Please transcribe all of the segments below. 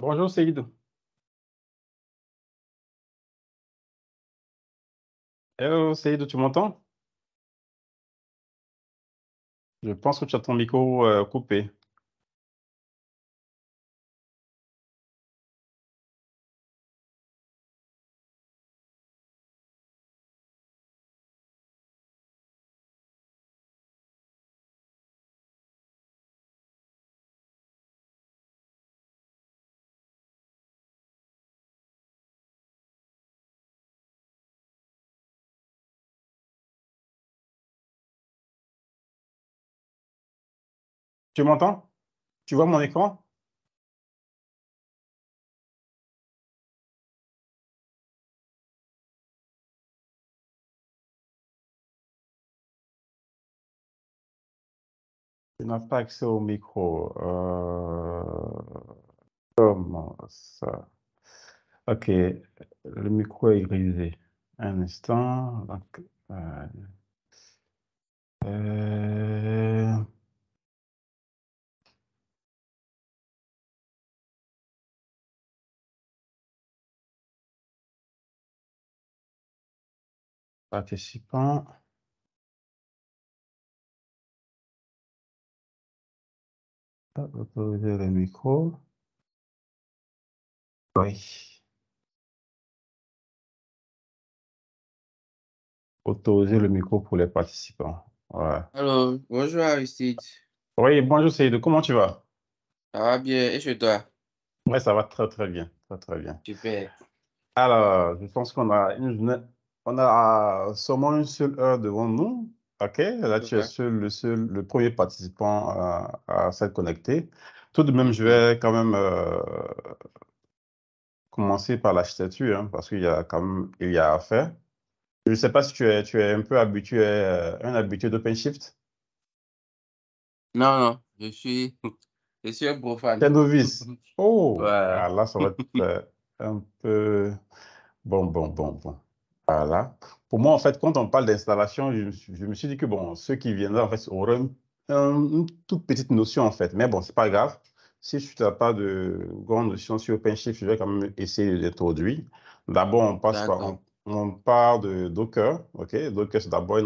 Bonjour Seydou. Hello Seydou, tu m'entends? Je pense que tu as ton micro euh, coupé. Tu m'entends Tu vois mon écran Tu n'as pas accès au micro. Euh... Comment ça Ok, le micro est grisé. Un instant. Euh... euh participants. Ah, Autoriser le micro. Oui. Autoriser le micro pour les participants. Voilà. bonjour Aristide. Oui, bonjour de Comment tu vas? Ça va bien. Et chez toi? Oui, ça va très très bien. Très très bien. Super. Alors, je pense qu'on a une on a euh, seulement une seule heure devant nous. OK, là, tu es le, seul, le premier participant euh, à, s'être connecté. Tout de même, je vais mm-hmm. quand même euh, commencer par l'architecture, hein, parce qu'il y a quand même il y a à faire. Je ne sais pas si tu es, tu es un peu habitué, un habitué d'OpenShift. Non, non, je suis, je suis un profane. T'es novice. Oh, ah, là, ça va être un peu. Bon, bon, bon, bon voilà Pour moi, en fait, quand on parle d'installation, je, me suis dit que, bon, ceux qui viennent en fait, auraient une, toute petite notion, en fait. Mais bon, c'est pas grave. Si je n'ai pas de grande notion sur OpenShift, je vais quand même essayer d'introduire. D'abord, on passe par, on, parle de Docker, OK? Docker, c'est d'abord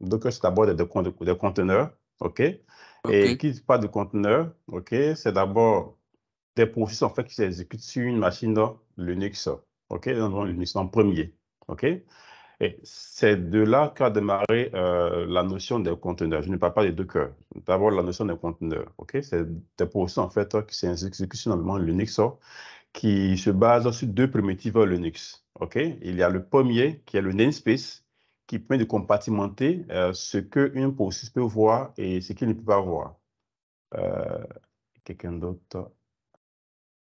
Docker, c'est d'abord des, conteneurs, OK? Et qui parle de conteneurs OK, c'est d'abord des processus en fait qui s'exécutent sur une machine Linux, OK, dans Linux en premier. OK et c'est de là qu'a démarré euh, la notion des conteneurs. Je ne parle pas des deux cœurs. D'abord, la notion des conteneurs. OK c'est pour ça, en fait, qui c'est un exécution Linux qui se base sur deux primitives Linux. OK Il y a le premier qui est le namespace qui permet de compartimenter euh, ce ce qu'une processus peut voir et ce qu'il ne peut pas voir. Euh, quelqu'un d'autre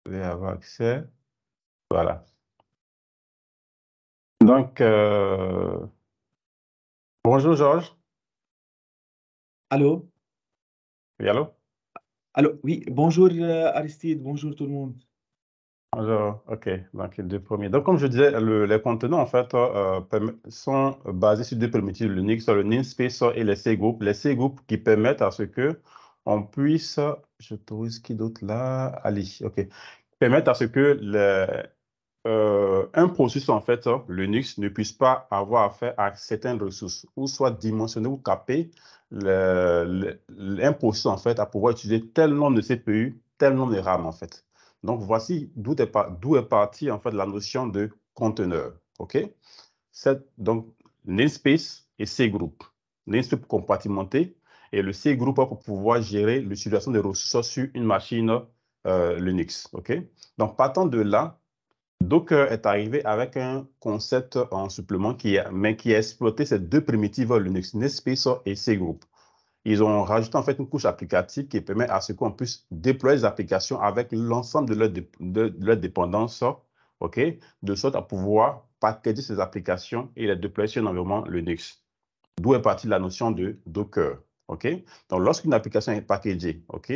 peut avoir accès. Voilà. Donc, euh, bonjour Georges. Allô Oui, allô Allô, oui, bonjour euh, Aristide, bonjour tout le monde. Bonjour, ok, donc les deux premiers. Donc, comme je disais, les contenants, en fait, euh, sont basés sur deux primitives l'unique, sur le namespace et les C-groupes. Les C-groupes qui permettent à ce que on puisse, je trouve ce qui d'autre là, Ali. ok, permettent à ce que les, euh, un processus, en fait, hein, Linux ne puisse pas avoir affaire à certaines ressources, ou soit dimensionné ou caper un processus, en fait, à pouvoir utiliser tel nombre de CPU, tel nombre de RAM, en fait. Donc, voici d'où est, partie, en fait, la notion de conteneur, OK Donc, namespace et cgroup. Namespace pour compartimenter et le cgroup pour pouvoir gérer l'utilisation des ressources sur une machine euh, Linux, OK Donc, partant de là, Docker euh, est arrivé avec un concept en supplément qui mais qui a exploité ces deux primitives Linux, Nespace et Cgroup. Ils ont rajouté en fait une couche applicative qui permet à ce qu'on puisse déployer les applications avec l'ensemble de leurs dépendances, ok, de sorte à pouvoir packager ces applications et les déployer sur un environnement Linux. D'où est partie la notion de Docker. ok. Donc, lorsqu'une application est packagée, ok,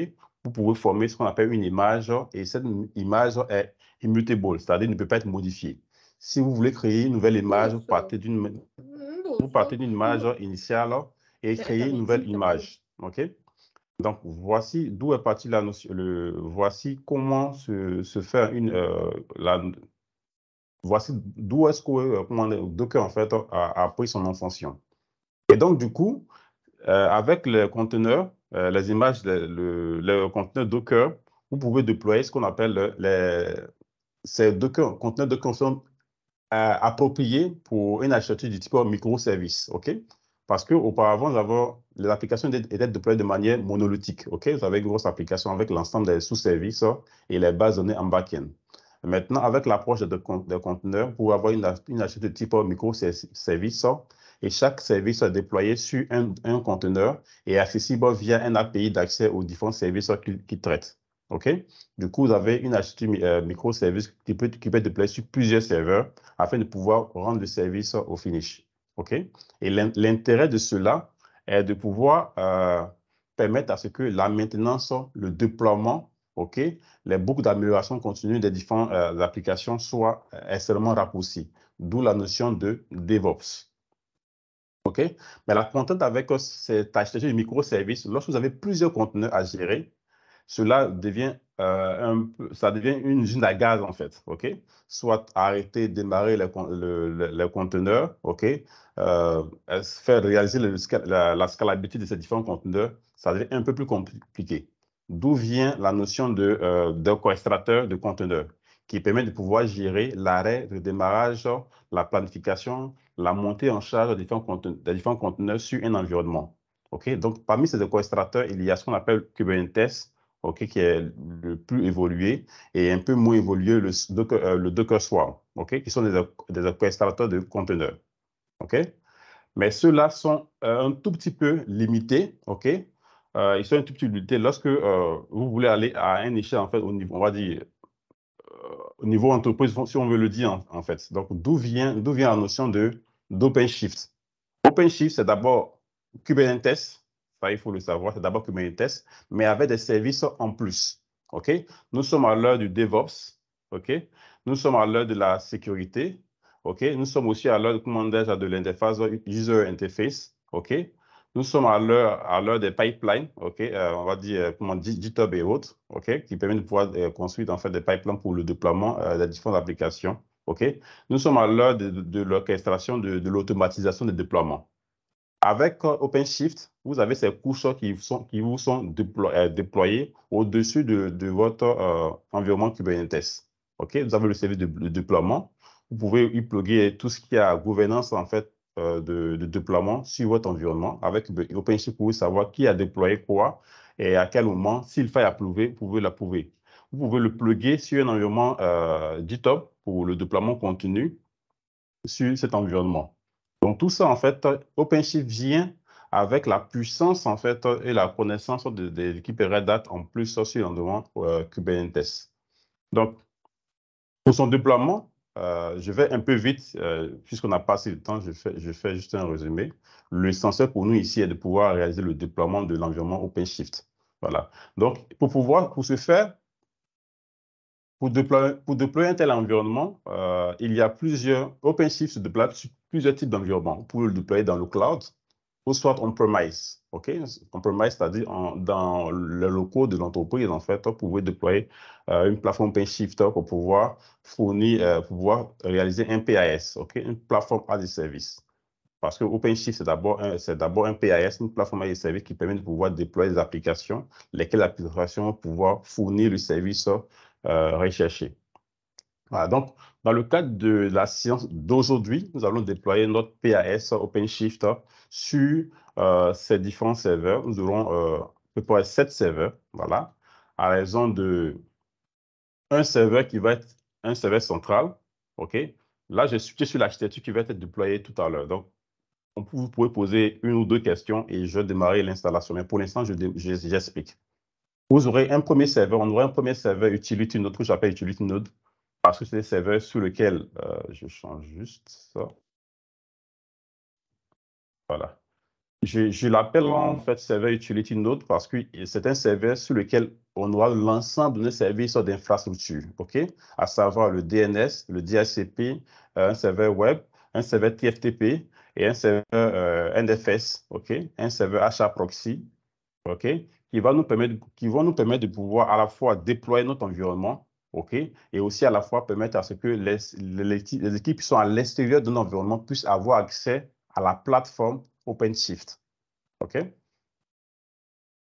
vous pouvez former ce qu'on appelle une image et cette image est immutable, c'est-à-dire ne peut pas être modifiée. Si vous voulez créer une nouvelle image, vous partez hmm, d'une image initiale et créez une nouvelle image. OK donc, voici d'où est partie la notion, voici comment se, se faire une, euh, voici d'où est-ce que euh, Docker, en fait, a, pris son intention. Et donc, du coup, euh, avec le conteneur, euh, les images, le, conteneur Docker, vous pouvez déployer ce qu'on appelle les, ces Docker, conteneurs Docker sont euh, appropriés pour une architecture du type microservice, OK? Parce qu'auparavant, les applications étaient déployées de manière monolithique, OK? Vous avez une grosse application avec l'ensemble des sous-services hein, et les bases données en back-end. Maintenant, avec l'approche de, conteneurs, vous pouvez avoir une, une architecture de type microservice hein, et chaque service déployé sur un, conteneur et accessible via un API d'accès aux différents services qu'il traite. OK? Du coup, vous avez une architecture euh, microservice qui peut, être déployée sur plusieurs serveurs afin de pouvoir rendre le service au finish. OK? Et l'intérêt de cela est de pouvoir euh, permettre à ce que la maintenance, le déploiement, OK, les boucles d'amélioration continue des différentes euh, applications soient extrêmement raccourcies, d'où la notion de DevOps. Mais la contrainte avec euh, cette architecture de microservices, lorsque vous avez plusieurs conteneurs à gérer, cela devient, euh, une usine à gaz, en fait. Soit arrêter, démarrer les conteneurs, euh, faire réaliser la, scalabilité de ces différents conteneurs, ça devient un peu plus compliqué. D'où vient la notion de, euh, de conteneurs qui permet de pouvoir gérer l'arrêt, le démarrage, la planification, la montée en charge des différents conteneurs, sur un environnement. Ok, Donc, parmi ces orchestrateurs, il y a ce qu'on appelle Kubernetes, qui est le plus évolué, et un peu moins évolué le, Docker, euh, le Docker Swarm, qui sont des, des orchestrateurs de conteneurs. Mais ceux-là sont euh, un tout petit peu limités, OK? Euh, ils sont un tout petit peu limités lorsque vous voulez aller à un échelle, en fait, au niveau, on va dire, au niveau entreprise, si on veut le dire, en, fait. Donc, d'où vient, vient la notion d'OpenShift OpenShift, c'est d'abord Kubernetes, ça il faut le savoir, c'est d'abord Kubernetes, mais avec des services en plus. OK? Nous sommes à l'heure du DevOps, OK? Nous sommes à l'heure de la sécurité, OK? Nous sommes aussi à l'heure, de l'interface user interface, OK? Nous sommes à l'heure, à l'heure des pipelines, OK, euh, on va dire, euh, comment GitHub et autres, OK, qui permettent de pouvoir euh, construire, en fait, des pipelines pour le déploiement des différentes applications, OK. Nous sommes à l'heure de, l'orchestration, de, l'automatisation des déploiements. Avec OpenShift, vous avez ces couches qui, sont, qui vous sont déployées, au-dessus de, votre environnement Kubernetes, OK. Vous avez le service de, déploiement. Vous pouvez y plugger tout ce qui a gouvernance, en fait, euh, de, déploiement sur votre environnement avec OpenShift ben, pour savoir qui a déployé quoi et à quel moment, s'il faille approuver, vous pouvez l'approuver. Vous pouvez le plugger sur un environnement euh, GitHub pour le déploiement continu sur cet environnement. Donc tout ça, en fait, OpenShift vient avec la puissance, en fait, et la connaissance de, l'équipe Red Hat en plus sur l'environnement euh, Kubernetes. Donc, pour son déploiement, euh, je vais un peu vite, euh, puisqu'on a passé le temps, je fais, je fais juste un résumé. L'essentiel pour nous ici est de pouvoir réaliser le déploiement de l'environnement OpenShift. Voilà. Donc, pour pouvoir, pour ce faire, pour déployer, pour un tel environnement, euh, il y a plusieurs, OpenShift se déploie sur plusieurs types d'environnements. Vous pouvez le déployer dans le cloud, ou soit on-premise. OK? on cest c'est-à-dire dans le locaux de l'entreprise, en fait, vous pouvez déployer euh, une plateforme OpenShift pour pouvoir fournir, euh, pouvoir réaliser un PAS, Une plateforme as a service. Parce que OpenShift, c'est d'abord un, c'est d'abord un PAS, une plateforme à service qui permet de pouvoir déployer des applications, lesquelles l'application va pouvoir fournir le service euh, recherché. Voilà, donc, dans le cadre de la science d'aujourd'hui, nous allons déployer notre PAS OpenShift sur euh, ces différents serveurs. Nous aurons euh, sept serveurs, voilà, à raison de un serveur qui va être un serveur central, OK Là, je suis sur l'architecture qui va être déployée tout à l'heure. Donc, vous pouvez poser une ou deux questions et je vais démarrer l'installation. Mais pour l'instant, j'explique. Je, j'explique. vous aurez un premier serveur, on aura un premier serveur utility node que j'appelle utility node parce que c'est le serveur sur lequel euh, je change juste ça. Voilà. Je, l'appelle en fait serveur utility node parce que c'est un serveur sur lequel on aura l'ensemble de nos services d'infrastructure, OK? À savoir le DNS, le DHCP, euh, un serveur web, un serveur TFTP et un serveur euh, NFS, OK? Un serveur HA proxy, OK? Qui, va nous permettre, qui vont nous permettre de pouvoir à la fois déployer notre environnement et aussi à la fois permettre à ce que les, les, équipes qui sont à l'extérieur de l'environnement puissent avoir accès à la plateforme OpenShift. OK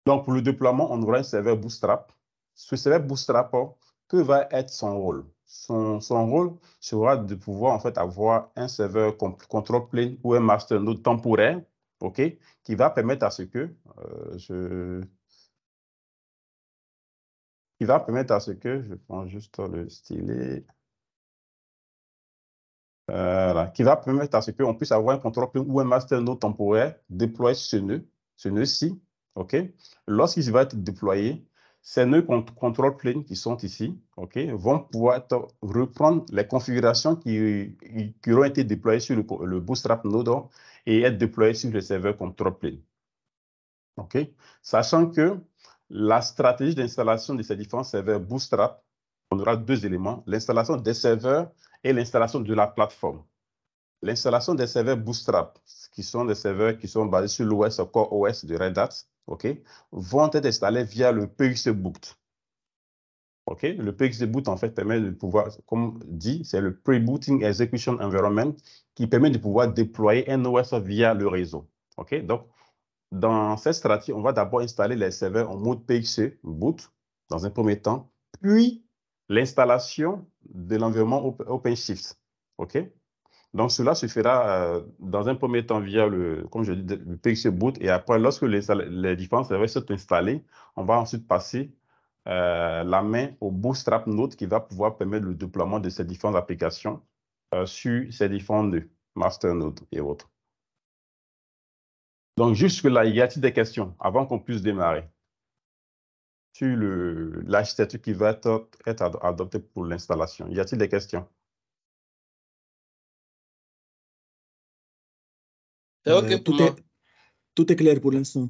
Donc, pour le déploiement, on aura un serveur Bootstrap. Ce serveur Bootstrap, hein, que va être son rôle son, rôle sera de pouvoir en fait avoir un serveur control plane ou un node temporaire, qui va permettre à ce que euh, je qui va permettre à ce que, je prends juste le stylet, euh, qui va permettre à ce qu'on puisse avoir un contrôle ou un master node temporaire déployé ce nœud, ce nœud-ci, OK? Lorsqu'il va être déployé, ces nœuds contrôle plane qui sont ici ok, vont pouvoir reprendre les configurations qui, qui auront été déployées sur le, Bootstrap node et être déployées sur le serveur contrôle plane. ok, Sachant que la stratégie d'installation de ces différents serveurs Bootstrap, on aura deux éléments, l'installation des serveurs et l'installation de la plateforme. L'installation des serveurs Bootstrap, qui sont des serveurs qui sont basés sur l'OS Core OS de Red Hat, OK, vont être installés via le PXE Boot. OK, le PXE Boot en fait permet de pouvoir comme dit, c'est le pre-booting execution environment qui permet de pouvoir déployer un OS via le réseau. OK, donc dans cette stratégie, on va d'abord installer les serveurs en mode PXE, boot, dans un premier temps, puis l'installation de l'environnement OpenShift. OK Donc, cela se fera euh, dans un premier temps via le, comme je dis, le PXE boot. Et après, lorsque les, les différents serveurs sont installés, on va ensuite passer euh, la main au Bootstrap Node qui va pouvoir permettre le déploiement de ces différentes applications euh, sur ces différents nœuds, master node et autres. Donc, jusque-là, y a-t-il des questions avant qu'on puisse démarrer sur l'architecture qui va être, adoptée pour l'installation Y a-t-il des questions euh, euh, tout, est, clair pour l'instant.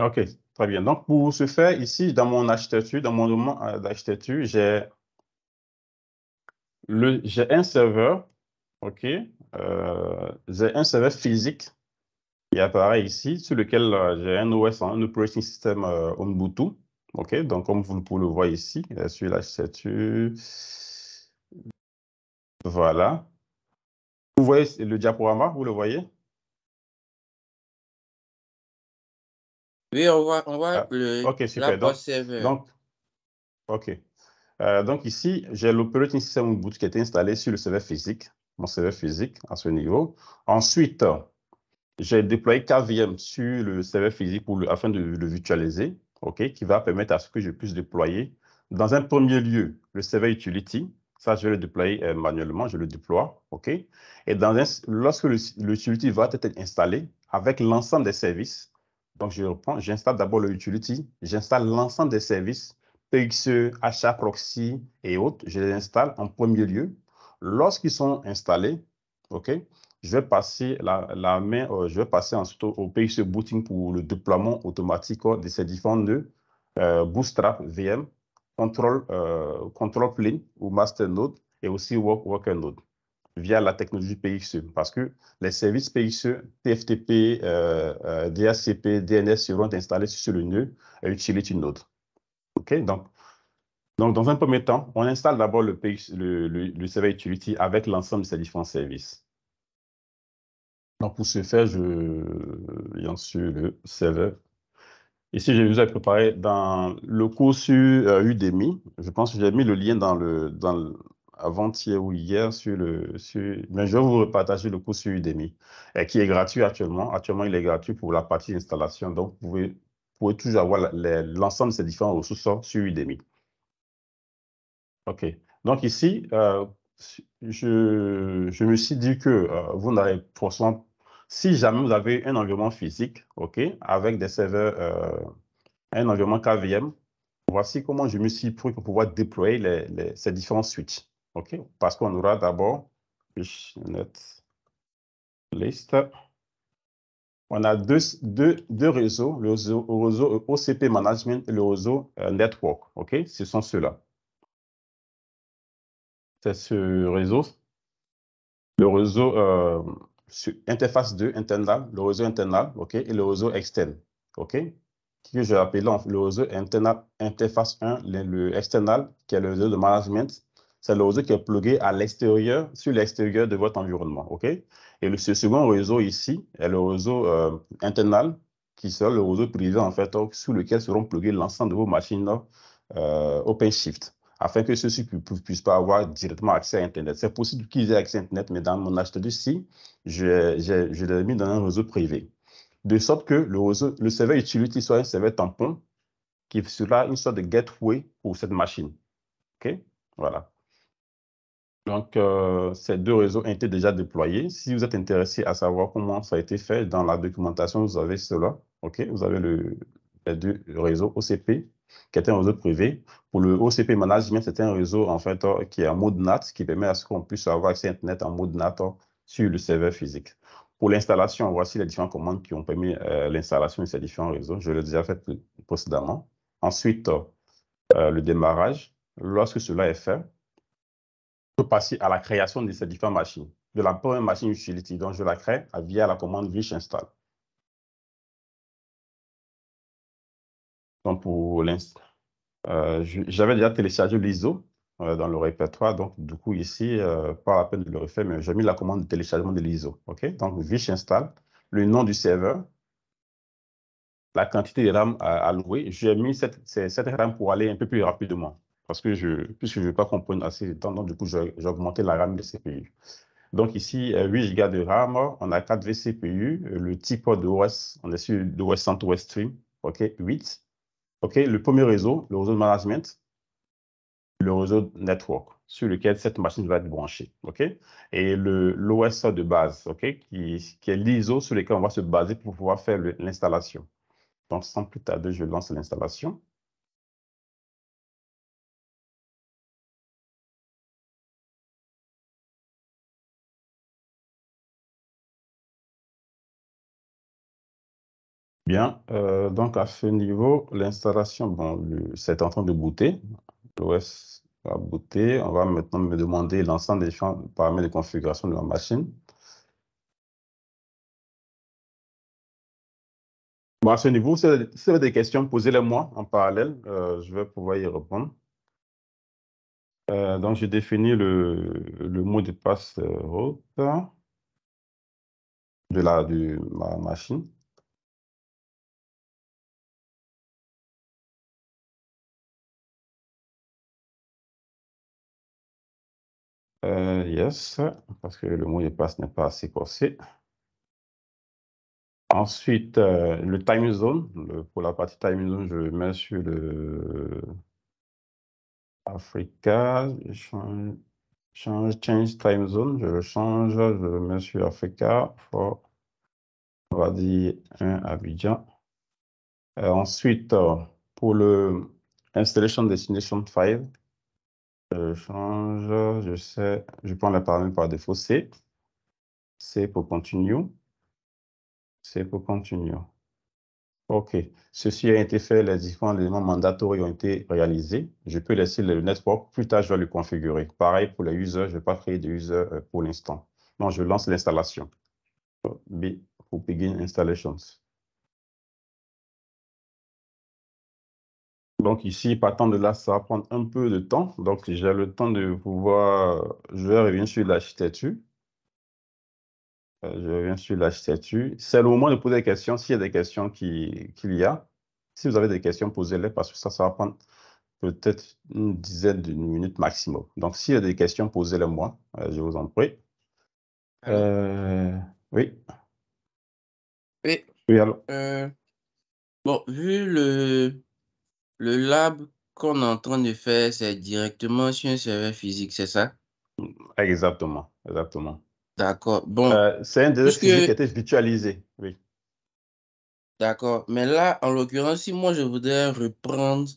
OK, très bien. Donc, pour ce faire, ici, dans mon architecture, dans mon document euh, d'architecture, j'ai un serveur, OK, j'ai un serveur physique a apparaît ici, sur lequel euh, j'ai un OS, un operating system euh, Ubuntu. OK, donc comme vous pouvez le voir ici, celui-là, c'est... Voilà. Vous voyez le diaporama, vous le voyez Oui, on voit, on voit ah, le Ok, super. Donc, OK. Euh, donc ici, j'ai l'operating system Ubuntu qui est installé sur le serveur physique, mon serveur physique à ce niveau. Ensuite, j'ai déployé KVM sur le serveur physique pour afin de le virtualiser, ok, qui va permettre à ce que je puisse déployer, dans un premier lieu, le serveur utility. Ça, je vais le déployer euh, manuellement, je le déploie. ok. Et lorsque le, utility va être installé, avec l'ensemble des services, donc je reprends, j'installe d'abord le utility, j'installe l'ensemble des services, PXE, achat proxy et autres, je les installe en premier lieu. Lorsqu'ils sont installés, OK, je vais passer la, main, euh, je vais passer ensuite au, pays booting pour le déploiement automatique euh, de ces différents nœuds euh, Bootstrap VM, Control, Control Plane ou node et aussi Worker Node via la technologie PXE parce que les services PXE, TFTP, DHCP, DNS seront installés sur le nœud et utilisent une node. OK, donc dans un premier temps, on installe d'abord le, le, le, utility avec l'ensemble de ces différents services. Donc, pour ce faire, je viens sur le serveur. Ici, je vous ai préparé dans le cours sur euh, Udemy. Je pense que j'ai mis le lien dans le, dans avant-hier ou hier sur le sur, mais je vais vous repartager le cours sur Udemy et qui est gratuit actuellement. Actuellement, il est gratuit pour la partie installation. Donc, vous pouvez, pouvez toujours avoir l'ensemble de ces différents ressources sur Udemy. OK. Donc ici, euh, je, je, me suis dit que euh, vous n'avez forcément si jamais vous avez un environnement physique, OK, avec des serveurs, euh, un environnement KVM, voici comment je me suis pris pour pouvoir déployer les, ces différents switches. OK, parce qu'on aura d'abord net list. On a deux, deux, deux réseaux, le réseau, OCP Management et le réseau euh, Network. OK, ce sont ceux-là. C'est ce réseau. Le réseau euh, sur interface 2 internal, le réseau internal, OK, et le réseau externe, OK, que je vais appeler le réseau internal, interface 1, le, external, qui est le réseau de management, c'est le réseau qui est plugué à l'extérieur, sur l'extérieur de votre environnement, OK? Et le, ce second réseau ici est le réseau euh, internal, qui sera le réseau privé, en fait, sous lequel seront pluguées l'ensemble de vos machines euh, OpenShift afin que ceux-ci ne puissent pas avoir directement accès à Internet. C'est possible qu'ils aient accès à Internet, mais dans mon HTTP, si, je, l'ai mis dans un réseau privé. De sorte que le, serveur utility soit un serveur tampon qui sera une sorte de gateway pour cette machine. OK? Voilà. Donc, euh, ces deux réseaux ont été déjà déployés. Si vous êtes intéressé à savoir comment ça a été fait, dans la documentation, vous avez cela. OK? Vous avez le, les deux réseaux OCP qui est un réseau privé. Pour le OCP Management, c'est un réseau en fait euh, qui est en mode NAT, qui permet à ce qu'on puisse avoir accès Internet en mode NAT euh, sur le serveur physique. Pour l'installation, voici les différentes commandes qui ont permis euh, l'installation de ces différents réseaux. Je l'ai déjà fait précédemment. Ensuite, le démarrage. Lorsque cela est fait, on peut passer à la création de ces différentes machines. De la première machine utility, donc je la crée via la commande vich install. Donc, pour l'instant, euh, j'avais déjà téléchargé l'ISO euh, dans le répertoire. Donc, du coup, ici, euh, pas la peine de le refaire, mais j'ai mis la commande de téléchargement de l'ISO. OK? Donc, vich install, le nom du serveur, la quantité de RAM allouée. J'ai mis cette, cette RAM pour aller un peu plus rapidement parce que je, je ne veux pas comprendre assez de temps, donc du coup, j'ai augmenté la RAM de CPU. Donc ici, 8 Go de RAM, on a 4 vCPU, le type d'OS, on est sur l'OS CentOS Stream, OK, 8. OK, le premier réseau, le réseau de management, le réseau de network sur lequel cette machine va être branchée. OK? Et l'OSA de base, OK, qui, qui est l'ISO sur lequel on va se baser pour pouvoir faire l'installation. Donc, sans plus tarder, je lance l'installation. Bien, euh, donc à ce niveau, l'installation, bon, c'est en train de booter. L'OS a booté. On va maintenant me demander l'ensemble des paramètres de configuration de la machine. Bon, à ce niveau, si vous avez des questions, posez-les-moi en parallèle. Euh, je vais pouvoir y répondre. Euh, donc, j'ai défini le, mot de passe route de la, de ma machine. Euh, yes, parce que le mot de passe n'est pas assez corsé. Ensuite, euh, le time zone. pour la partie time zone, je mets sur le Africa. Change, change, time zone. Je le change. Je le mets sur Africa. on va dire un Abidjan. Euh, ensuite, pour le installation destination 5, je change, je sais, je prends la paramètre par défaut C. C pour continue. c'est pour continue. OK. Ceci a été fait, les différents éléments mandatoires ont été réalisés. Je peux laisser le network, plus tard je vais le configurer. Pareil pour les users, je ne vais pas créer de user euh, pour l'instant. Non, je lance l'installation. B pour begin installations. Donc ici, partant de là, ça va prendre un peu de temps. Donc j'ai le temps de pouvoir... Je vais revenir sur l'architecture. Euh, je reviens sur l'architecture. C'est le moment de poser des questions, s'il y a des questions qu'il y a. Si vous avez des questions, posez-les parce que ça, ça va prendre peut-être une dizaine de minutes maximum. Donc, s'il y a des questions, posez-les moi. Euh, je vous en prie. Euh, oui. Oui. Oui, alors. bon, vu le, le lab qu'on est en train de faire, c'est directement sur un serveur physique, c'est ça Exactement, exactement. D'accord. Bon. Euh, c'est un des autres qui était virtualisé, oui. D'accord. Mais là, en l'occurrence, si moi je voudrais reprendre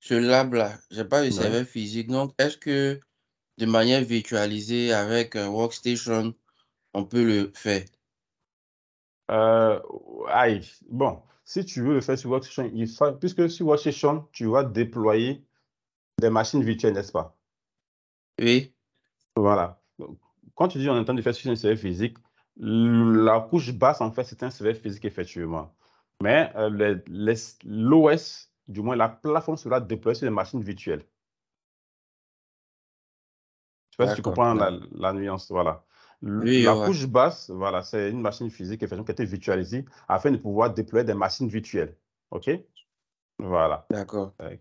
ce lab-là, je n'ai pas de serveur physique, donc est-ce que de manière virtualisée avec un Workstation, on peut le faire euh, aïe. Bon, si tu veux le faire sur Workstation, puisque sur Workstation, tu vas déployer des machines virtuelles, n'est-ce pas? Oui. Voilà. quand tu dis on entend de faire sur un serveur physique, la couche basse, en fait, c'est un serveur physique, effectivement. Mais euh, l'OS, du moins la plateforme, sera déployée sur des machines virtuelles. Je ne sais pas si tu comprends la, la nuance. Voilà la couche basse, voilà, c'est une machine physique qui a été virtualisée afin de pouvoir déployer des machines virtuelles. OK Voilà. D'accord. Euh,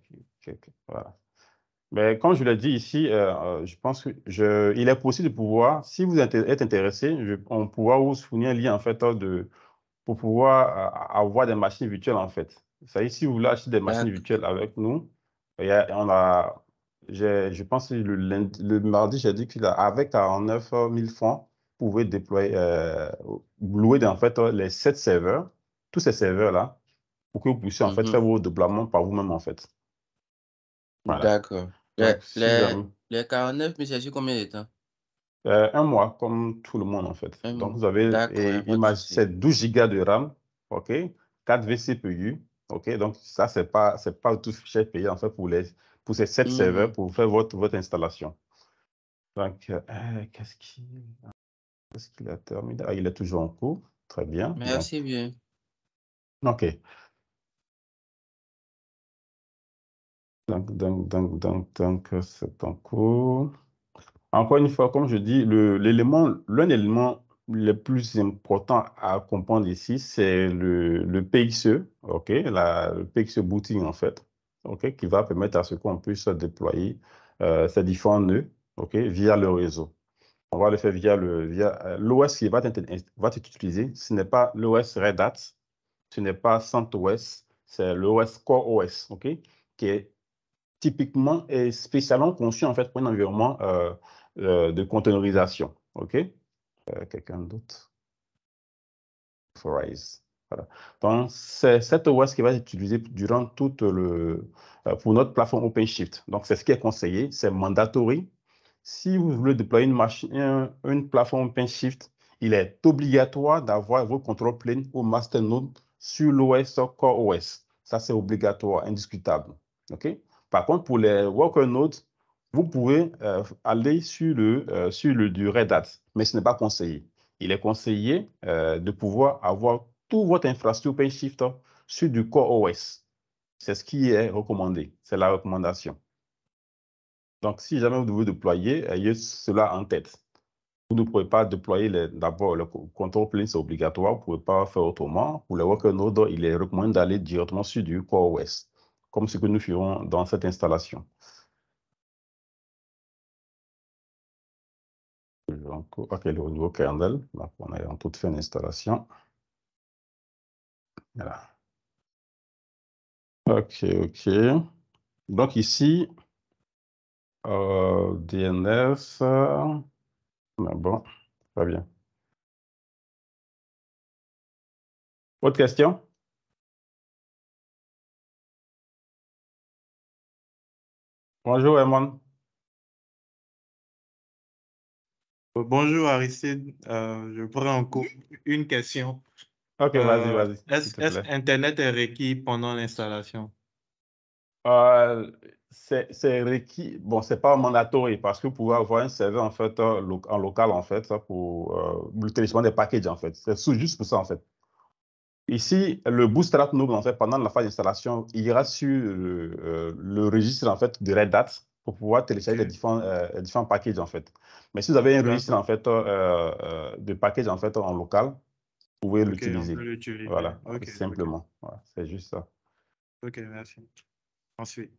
Mais comme je l'ai dit ici, euh, euh, je pense qu'il est possible de pouvoir, si vous êtes intéressé, on pourra vous fournir un lien en fait de, pour pouvoir avoir des machines virtuelles en fait. Ça si vous voulez acheter des machines virtuelles avec nous, on a, je pense le, mardi, j'ai dit qu'il a avec 49 000 francs, pouvez déployer, euh, louer en fait les 7 serveurs, tous ces serveurs-là, pour que vous puissiez en fait mhm. faire vos déploiements par vous-même en fait. D'accord. Les, les, 49 mais c'est combien de temps euh, Un mois, comme tout le monde en fait. Donc vous avez, c'est 12 gigas de RAM, OK 4 vCPU, OK Donc ça, c'est pas, c'est pas tout cher payé en fait pour, les, pour ces sept mhm. serveurs pour faire votre, votre installation. Donc, euh, qu'est-ce qui. Est-ce qu'il a terminé Ah, il est toujours en cours. Très bien. Merci bien. OK. Donc, donc, donc, donc, c'est en cours. Encore une fois, comme je dis, l'élément, l'un éléments les plus importants à comprendre ici, c'est le, PXE, e, OK, le PXE booting en fait, OK, qui va permettre à ce qu'on puisse déployer euh, ces différents nœuds, OK, via le réseau. On va le faire via euh, l'OS qui va être utilisé. Ce n'est pas l'OS Red Hat, ce n'est pas CentOS, c'est l'OS CoreOS, OK? Qui est typiquement et spécialement conçu en fait pour un environnement euh, euh, de containerisation. OK? Quelqu'un d'autre? Forrise. Voilà. Donc, c'est cet OS qui va être utilisé durant toute le, pour notre plateforme OpenShift. Donc, c'est ce qui est conseillé, c'est mandatory si vous voulez déployer une machine, une plateforme Shift, il est obligatoire d'avoir vos contrôles ou au masternode sur l'OS OS. Ça, c'est obligatoire, indiscutable. OK? Par contre, pour les worker nodes, vous pouvez euh, aller sur le, euh, sur le du Red Hat, mais ce n'est pas conseillé. Il est conseillé euh, de pouvoir avoir toute votre infrastructure OpenShift sur du CoreOS. C'est ce qui est recommandé. C'est la recommandation. Donc, si jamais vous devez déployer, ayez cela en tête. Vous ne pouvez pas déployer d'abord le contrôle plane, c'est obligatoire. Vous ne pouvez pas faire autrement. Pour le worker node, il est recommandé d'aller directement sur du Core comme ce que nous ferons dans cette installation. OK, le nouveau kernel. on est en toute fin d'installation. Voilà. OK, OK. Donc, ici, euh, DNS. Mais euh, ah bon, pas bien. Autre question? Bonjour, Emon. Euh, bonjour, Aristide. je prends en une question. OK, vas-y, vas-y. Est-ce est Internet est requis pendant l'installation? c'est requis. Bon, c'est pas mandatory parce que vous pouvez avoir un serveur en fait euh, en local en fait pour euh, le téléchargement des packages en fait. C'est juste pour ça en fait. Ici, le bootstrap nous en fait pendant la phase d'installation, il ira sur euh, le, registre en fait de Red Hat pour pouvoir télécharger les différents, différents packages en fait. Mais si vous avez un registre en fait de packages en fait en local, vous pouvez l'utiliser. Voilà, simplement. c'est juste ça. Ok, merci. Ensuite.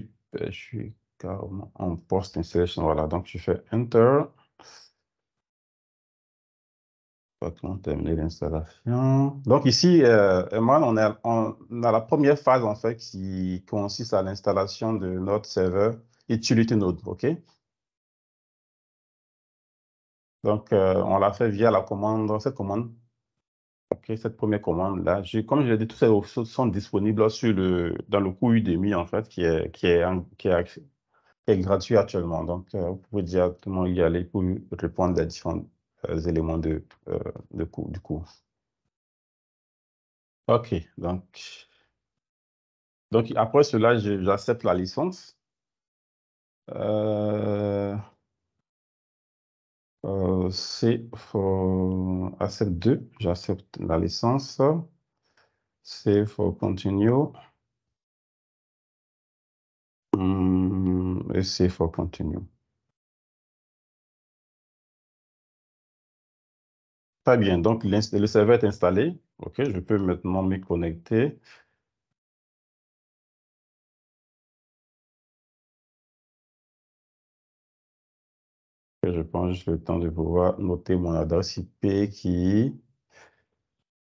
je suis carrément en post installation. Voilà, donc je fais Enter. On terminer l'installation. Donc ici, euh, on, a, on la première phase en fait qui consiste à l'installation de notre serveur Utility Node. OK? Donc, euh, on l'a fait via la commande, cette commande cette première commande-là, comme je l'ai dit, toutes ces ressources sont disponibles dans le cours Udemy, en fait, qui est, gratuit actuellement. Donc, euh, vous pouvez directement y aller pour répondre à différents euh, éléments euh, du cours. OK, donc, donc après cela, j'accepte la licence. Euh, euh, c c'est euh, accept 2, j'accepte la licence. Save for continue. Hmm, et save for continue. Très bien, donc le serveur est installé. Ok, je peux maintenant me connecter. je prends juste le temps de pouvoir noter mon adresse IP qui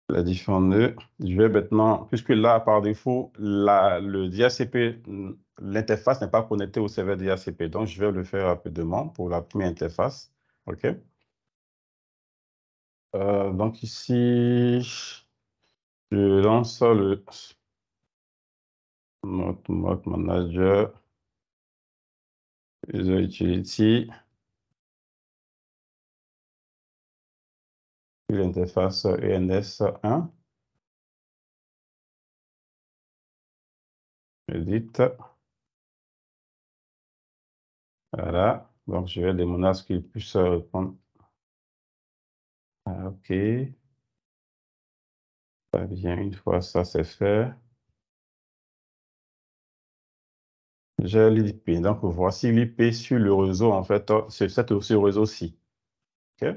la différence je vais maintenant, puisque là, par défaut, le DHCP, l'interface n'est pas connectée au serveur DHCP. Donc, je vais le faire rapidement pour la première interface. OK. Euh, donc, ici, je lance le Mode Manager User Utility. l'interface ENS1. Edit. Voilà. Donc, je vais demander à ce qu'il puisse répondre. Ah, OK. Très bien. Une fois ça, c'est fait. J'ai l'IP. Donc, voici l'IP sur le réseau, en fait, sur ce réseau-ci. OK?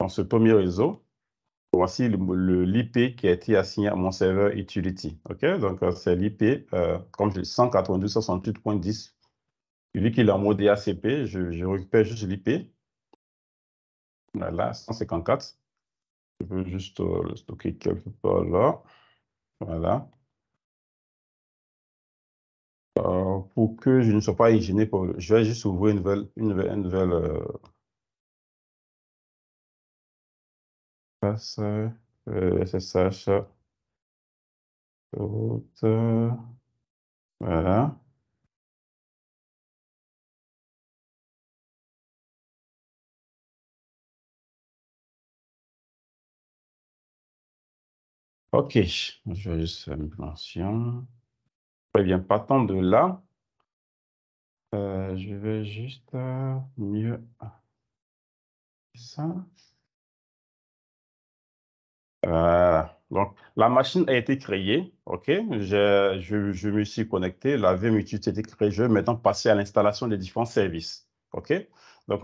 Dans ce premier réseau, voici l'IP qui a été assigné à mon serveur Utility. donc euh, c'est l'IP, euh, comme je dis, Vu qu'il est en mode ACP, je, récupère juste l'IP. Voilà, 154. Je veux juste euh, le stocker quelque part là. Voilà. pour que je ne sois pas hygiéné, je vais juste ouvrir une une nouvelle passe SSH euh, route. Voilà. OK, je vais juste faire une mention. Très eh bien, partant de là, euh, je vais juste euh, mieux ça. Euh, donc, la machine a été créée, OK? Je, me suis connecté, la VM utilité a été créée, je vais maintenant passer à l'installation des différents services, OK? Donc,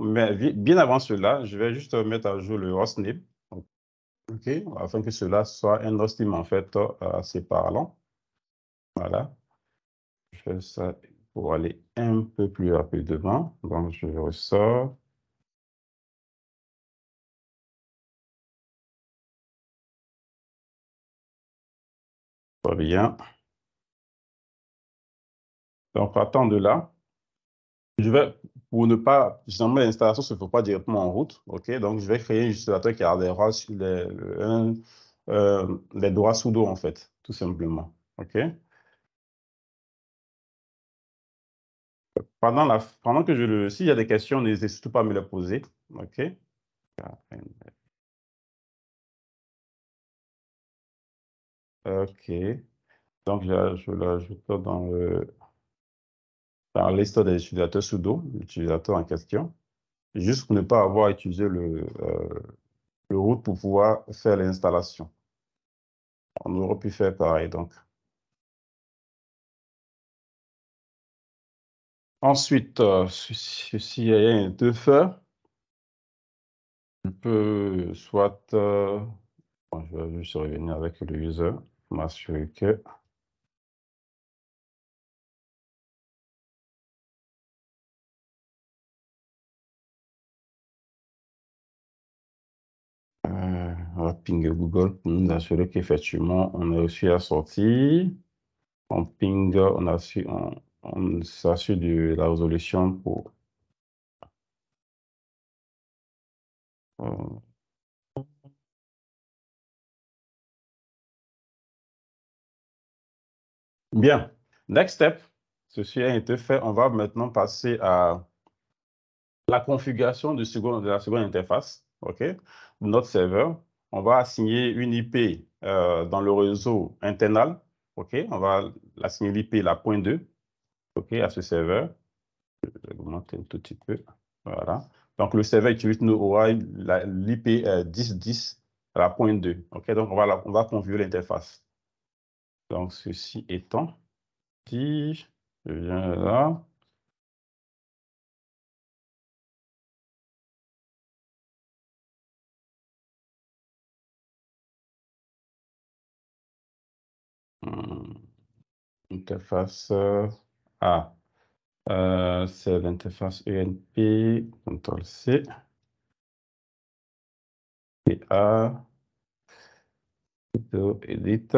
bien avant cela, je vais juste mettre à jour le hostname, OK? Afin que cela soit un hostname, en fait, euh, assez parlant. Voilà. Je fais ça pour aller un peu plus rapidement. Donc, je ressors. Très bien. Donc, partant de là, je vais, pour ne pas, justement, l'installation ne se fait pas directement en route. ok Donc, je vais créer un utilisateur qui a des droits, sur euh, les, droits sous dos, en fait, tout simplement. ok pendant, la, pendant que je le. S'il y a des questions, n'hésitez surtout pas à me les poser. OK? OK. Donc, je, je l'ajoute dans le liste des utilisateurs sudo, l'utilisateur en question, juste pour ne pas avoir utilisé euh, le, route pour pouvoir faire l'installation. On aurait pu faire pareil, donc. Ensuite, si s'il y a un feux. je peux soit... Euh, je vais juste revenir avec le user m'assurer que on euh, va ping Google pour nous assurer qu'effectivement on a reçu la sortie On ping, on, a on, on s'assure de la résolution pour. Euh, Bien. Next step. Ceci a été fait. On va maintenant passer à la configuration de la seconde interface. OK? Notre serveur. On va assigner une IP euh, dans le réseau internal. OK? On va assigner l'IP, la point 2. OK? À ce serveur. Je vais augmenter un tout petit peu. Voilà. Donc, le serveur utilise aura l'IP 1010 à la point 2. OK? Donc, on on va configurer l'interface. Donc, ceci étant, dit, je viens là, interface A. c'est l'interface UNP, CTRL C. PA, Edit.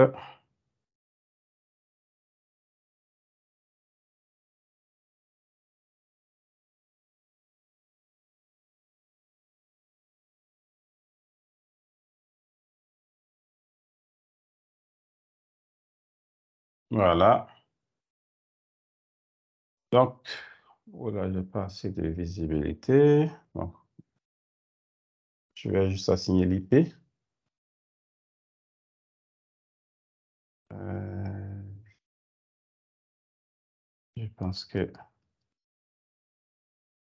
Voilà. Donc, voilà, oh j'ai pas assez de visibilité. Je vais juste assigner l'IP. Euh, je pense que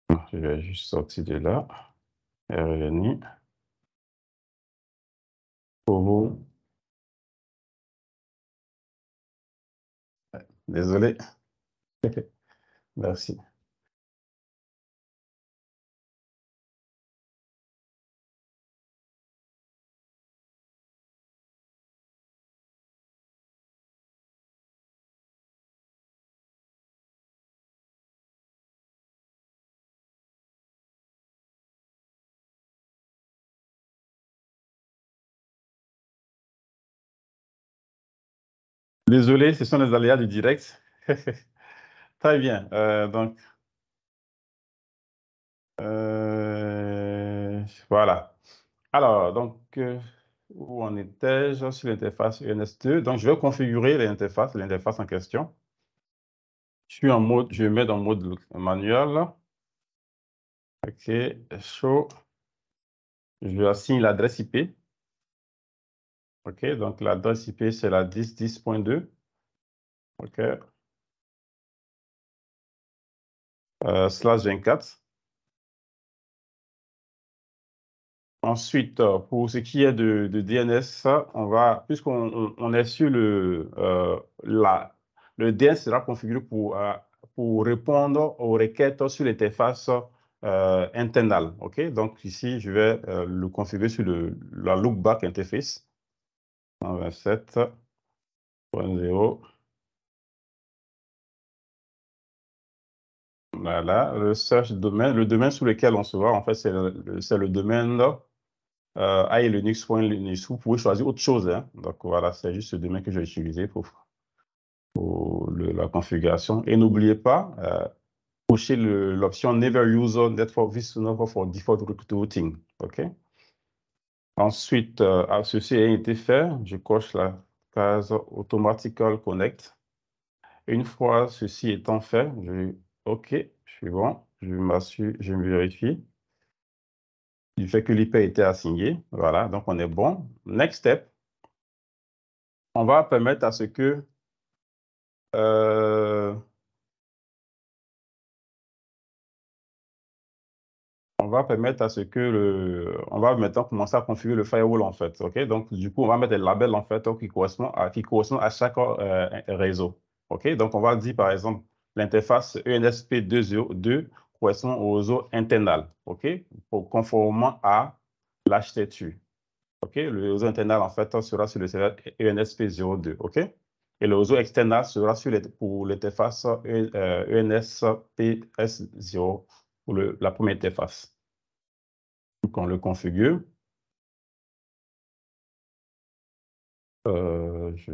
ah, je vais juste sortir de là et revenir pour vous Désolé. Merci. Désolé, ce sont les aléas du direct. Très bien. Euh, donc, euh, voilà. Alors, donc, euh, où en étais-je sur l'interface UNS2 Donc, je vais configurer l'interface, l'interface en question. Je suis en mode, je mets dans mode manuel. OK, show. Je lui assigne l'adresse IP OK, donc l'adresse IP, c'est la 10.10.2. OK. Euh, slash 24. Ensuite, euh, pour ce qui est de, DNS, on va, puisqu'on est sur le, euh, la, le DNS sera configuré pour, pour répondre aux requêtes sur l'interface euh, internal. OK? Donc ici, je vais le configurer sur le, la loopback interface. 127.0. Voilà, le search domaine, le domaine sous lequel on se voit, en fait, c'est le, le, domaine euh, iLinux.Linux. Vous pouvez choisir autre chose. Hein. Donc voilà, c'est juste ce domaine que j'ai utilisé pour, pour la configuration. Et n'oubliez pas, euh, l'option Never Use Network that for Default Routing. OK? Ensuite, euh, ceci a été fait, je coche la case Automatical Connect. Une fois ceci étant fait, je, OK, je suis bon, je m'assure, je me vérifie du fait que l'IP a été assigné. Voilà, donc on est bon. Next step, on va permettre à ce que euh, on va permettre à ce que le, on va maintenant commencer à configurer le firewall en fait, ok Donc du coup, on va mettre un label en fait qui correspond à, qui correspond à chaque euh, réseau, ok Donc on va dire par exemple l'interface ENSP 2.0.2 correspond au réseau internal, ok Conformément à l'architecture, ok Le réseau internal en fait sera sur le serveur ENSP 0.2, ok et le réseau external sera sur pour l'interface ENSP euh, e 0.2 pour le, la première interface. Donc, on le configure. Euh, je...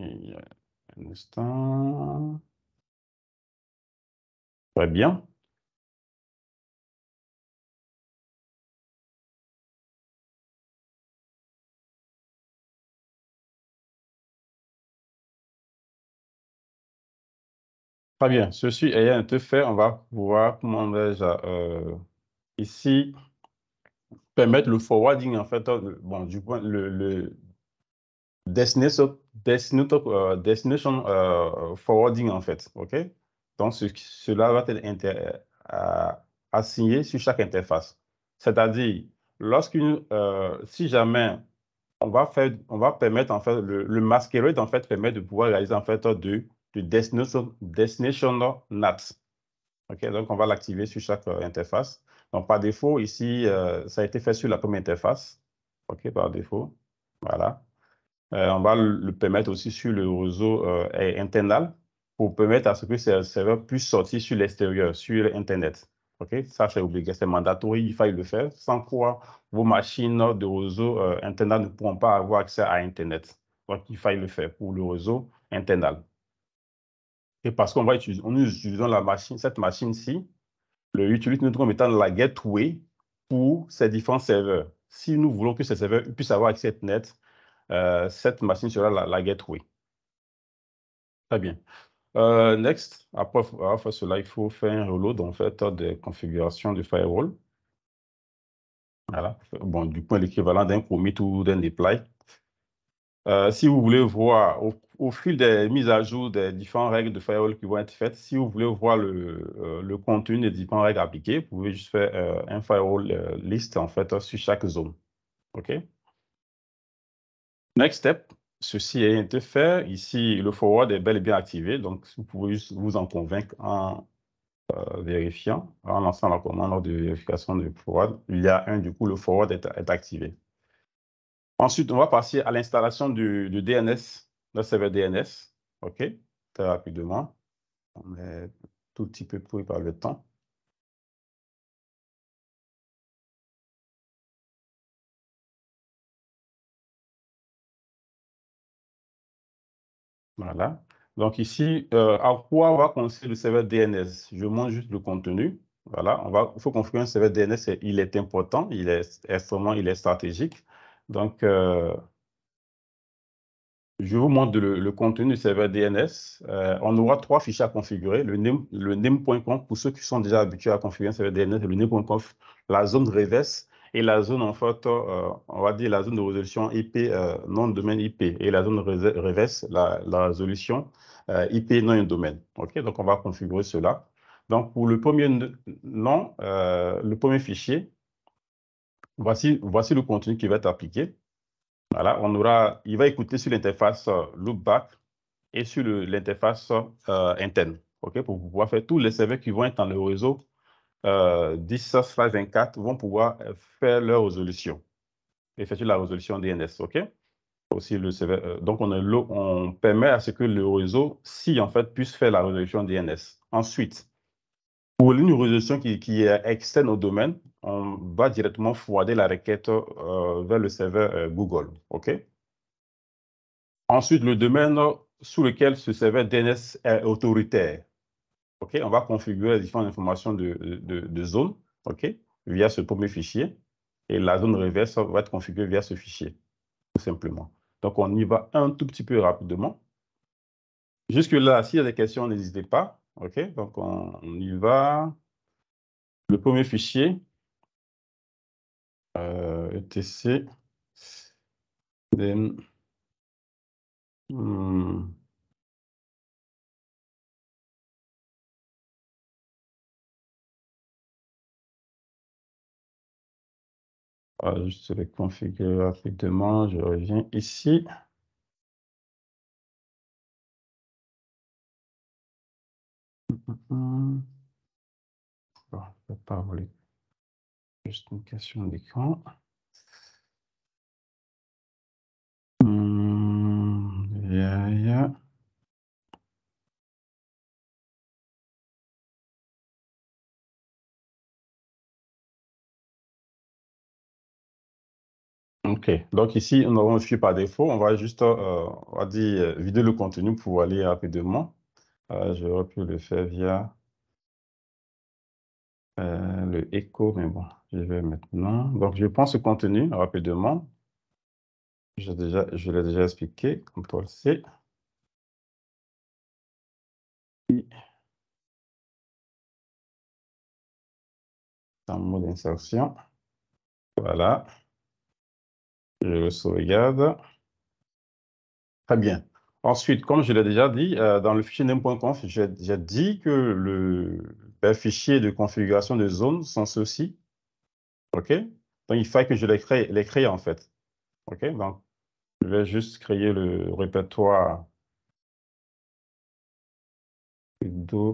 Un instant. Très bien. Très bien, ceci ayant été fait, on va pouvoir, comment euh, ici, permettre le forwarding, en fait, euh, bon, du point, le, destination, euh, forwarding, en fait, OK? Donc, cela va être assigné sur chaque interface. C'est-à-dire, lorsqu'une, si jamais on va faire, on va permettre en fait le, le masquerade en fait permet de pouvoir réaliser en fait deux, de destination, NAT. donc, on va l'activer sur chaque euh, interface. Donc, par défaut, ici, euh, ça a été fait sur la première interface. OK, par défaut. Voilà. Euh, on va le permettre aussi sur le réseau euh, internal pour permettre à ce que ces serveur puisse sortir sur l'extérieur, sur Internet. OK, ça, c'est obligé c'est mandatory, il faille le faire, sans quoi vos machines de réseau internal ne pourront pas avoir accès à Internet. Donc, il faille le faire pour le réseau internal. Et parce qu'on va utiliser, machine, cette machine-ci, le utilise nous comme étant la gateway pour ces différents serveurs. Si nous voulons que ces serveurs puissent avoir accès à Internet, euh, cette machine sera la, gateway. Très bien. Euh, next, après, cela, il faut faire un reload en fait des configurations du firewall. Voilà. Bon, du coup, l'équivalent d'un commit ou d'un deploy. Euh, si vous voulez voir au, fil des mises à jour des différentes règles de firewall qui vont être faites, si vous voulez voir le, euh, contenu des différentes règles appliquées, vous pouvez juste faire euh, un firewall list en fait sur chaque zone. OK? Next step, ceci a été fait. Ici, le forward est bel et bien activé, donc vous pouvez juste vous en convaincre en vérifiant, en lançant la commande de vérification du forward. Il y a un, du coup, le forward est activé. Ensuite, on va passer à l'installation du, DNS, le serveur DNS. OK, très rapidement. On est tout petit peu pris par le temps. Voilà. Donc ici, euh, à quoi va construire le serveur DNS Je montre juste le contenu. Voilà, il faut construire un serveur DNS, il est important, il est extrêmement il est stratégique. Donc, euh, je vous montre le, contenu du serveur DNS. Euh, on aura trois fichiers à configurer. Le name.conf, pour ceux qui sont déjà habitués à configurer un serveur DNS, le name.conf, la zone reverse et la zone, en fait, euh, on va dire la zone de résolution IP, non domaine IP, et la zone reverse, la, résolution IP non domaine. OK, donc on va configurer cela. Donc, pour le premier nom, le premier fichier, voici, voici le contenu qui va être appliqué. Voilà, on aura, il va écouter sur l'interface euh, loopback et sur l'interface euh, interne, ok, pour pouvoir faire tous les serveurs qui vont être dans le réseau euh, 10/24 vont pouvoir euh, faire leur résolution, effectuer la résolution DNS, ok. Aussi le serveur, donc on, on permet à ce que le réseau, si en fait, puisse faire la résolution DNS. Ensuite, pour une résolution qui est externe au domaine, on va directement forwarder la requête euh, vers le serveur euh, Google. OK? Ensuite, le domaine sous lequel ce serveur DNS est autoritaire. On va configurer les différentes informations de, zone via ce premier fichier. Et la zone reverse va être configurée via ce fichier, tout simplement. Donc, on y va un tout petit peu rapidement. Jusque-là, s'il y a des questions, n'hésitez pas. OK? Donc, on y va. Le premier fichier, uh, etc then hmm. ah, je vais configurer rapidement, je reviens ici. Hmm, hmm, bon, je ne vais pas vous Juste une question d'écran. Hmm, OK. Donc ici, on aura un par défaut. On va juste euh, on va dire, vider le contenu pour aller rapidement. Euh, j'aurais pu le faire via euh, le écho, mais bon, je vais maintenant. Donc, je prends ce contenu rapidement. Je, déjà, je l'ai déjà expliqué, CTRL-C. Dans le mode insertion. Voilà. Je le sauvegarde. Très bien. Ensuite, comme je l'ai déjà dit, euh, dans le fichier name.conf, j'ai dit que le, ben, fichier de configuration de zone sont ceux-ci. OK Donc, il faut que je les crée, en fait. OK Donc, je vais juste créer le répertoire.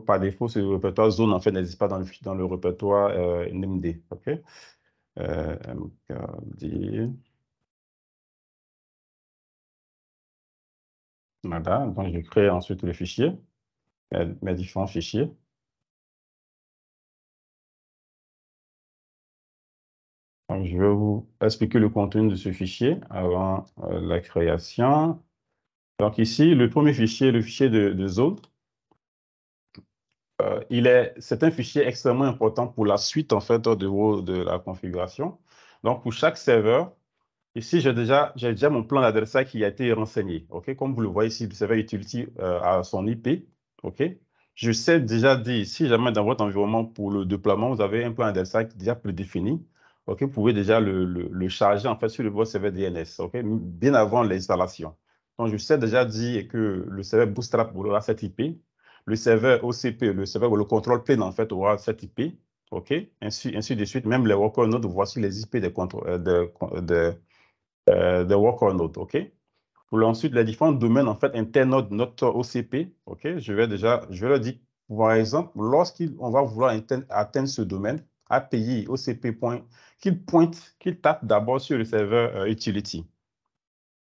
Par défaut, ce répertoire zone, en fait, n'existe pas dans le, dans le répertoire euh, NMD. OK euh, MKD. Voilà, donc je crée ensuite le fichier, mes différents fichiers. je vais vous expliquer le contenu de ce fichier avant euh, la création. Donc ici, le premier fichier, le fichier de, de zone, euh, il est, c'est un fichier extrêmement important pour la suite en fait de, de la configuration. Donc pour chaque serveur, Ici, j'ai déjà, déjà mon plan d'adressage qui a été renseigné. OK? Comme vous le voyez ici, le serveur utility euh, a son IP. OK? Je sais déjà dire, si jamais dans votre environnement pour le déploiement, vous avez un plan d'adressage déjà prédéfini, OK? Vous pouvez déjà le, charger en fait sur votre serveur DNS, OK? Bien avant l'installation. Donc, je sais déjà dire que le serveur Bootstrap aura cette IP, le serveur OCP, le serveur le contrôle plein en fait aura cette IP, OK? Ainsi, ainsi de suite, même les workers notes voici les IP des, de, euh, de, euh, worker node, OK? Pour ensuite les différents domaines, en fait, internodes, notre OCP, OK? Je vais déjà, je vais le dire, par exemple, lorsqu'on va vouloir atteindre ce domaine, API, OCP, point, qu'il pointe, qu'il tape d'abord sur le serveur euh, utility.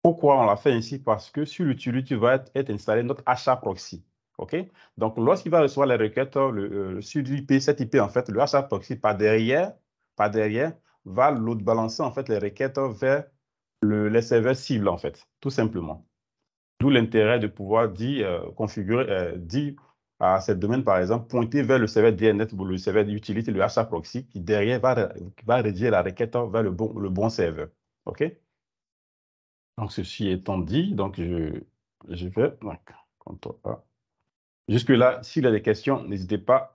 Pourquoi on l'a fait ainsi Parce que sur l'utility va être, installé notre achat proxy. OK Donc, lorsqu'il va recevoir les requêtes euh, euh, sur l'IP, cette IP, en fait, le achat proxy par derrière, par derrière va load balancer en fait les requêtes vers le, les serveurs ciblent, en fait, tout simplement. D'où l'intérêt de pouvoir dire, euh, configurer, dit euh, dire à cette domaine, par exemple, pointer vers le serveur DNS ou le serveur d'utilité, le HA proxy, qui derrière va, va rédiger la requête vers le bon, le bon serveur. OK Donc, ceci étant dit, donc je, je vais. Jusque-là, s'il y a des questions, n'hésitez pas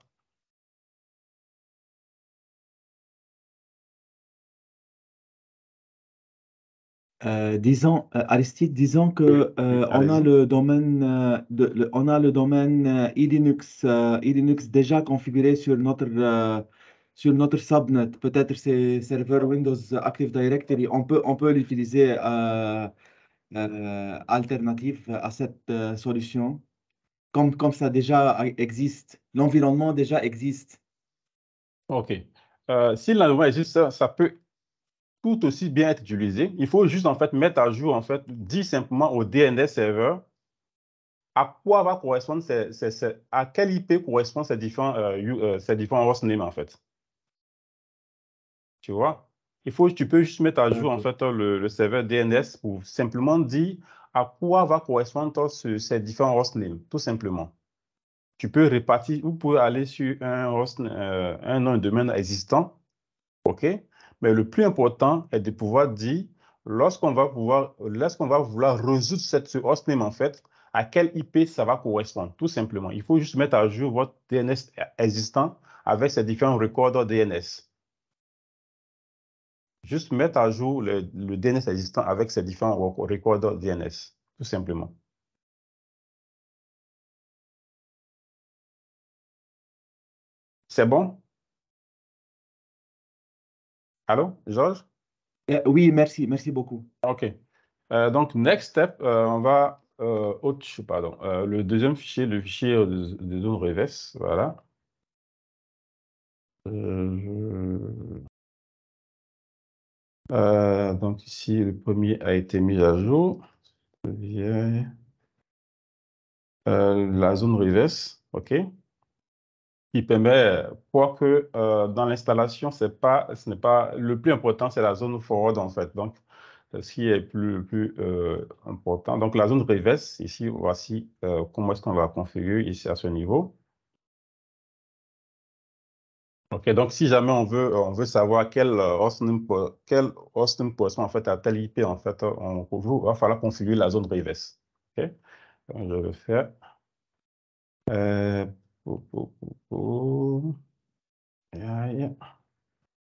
Euh, disons, euh, Aristide, disons que euh, on a le domaine, de, on a le domaine Linux, Linux déjà configuré sur notre sur notre subnet. Peut-être c'est serveur Windows Active Directory. On peut on peut l'utiliser alternative à cette solution, comme ça déjà existe. L'environnement déjà existe. Ok. si l'environnement existe, ça peut tout aussi bien être utilisé. Il faut juste en fait mettre à jour, en fait, dire simplement au DNS serveur à quoi va correspondre, ces, à quelle IP correspondent ces différents, euh, euh, ces différents hostnames en fait. Tu vois il faut, Tu peux juste mettre à jour en fait le, serveur DNS pour simplement dire à quoi va correspondre ces différents hostnames, tout simplement. Tu peux répartir ou pour aller sur un, euh, un nom de domaine existant, OK mais le plus important est de pouvoir dire, lorsqu'on va pouvoir, lorsqu'on va vouloir résoudre cette, ce host en fait, à quelle IP ça va correspondre, tout simplement. Il faut juste mettre à jour votre DNS existant avec ses différents records DNS. Juste mettre à jour le, DNS existant avec ses différents records DNS, tout simplement. C'est bon Allô, Georges euh, Oui, merci, merci beaucoup. OK. Euh, donc, next step, euh, on va. autre, pardon, le deuxième fichier, le fichier de, zone reverse, voilà. donc ici, le premier a été mis à jour. la zone reverse, OK permet, pour que euh, dans l'installation, c'est pas, ce n'est pas le plus important, c'est la zone forward en fait. Donc, euh, ce qui est plus, plus euh, important. Donc, la zone reverse, ici, voici comment est-ce qu'on va configurer ici à ce niveau. OK, donc si jamais on veut, on veut savoir quel hostname, quel host correspond en fait à telle IP, en fait, on, va falloir configurer la zone reverse. OK, je vais faire.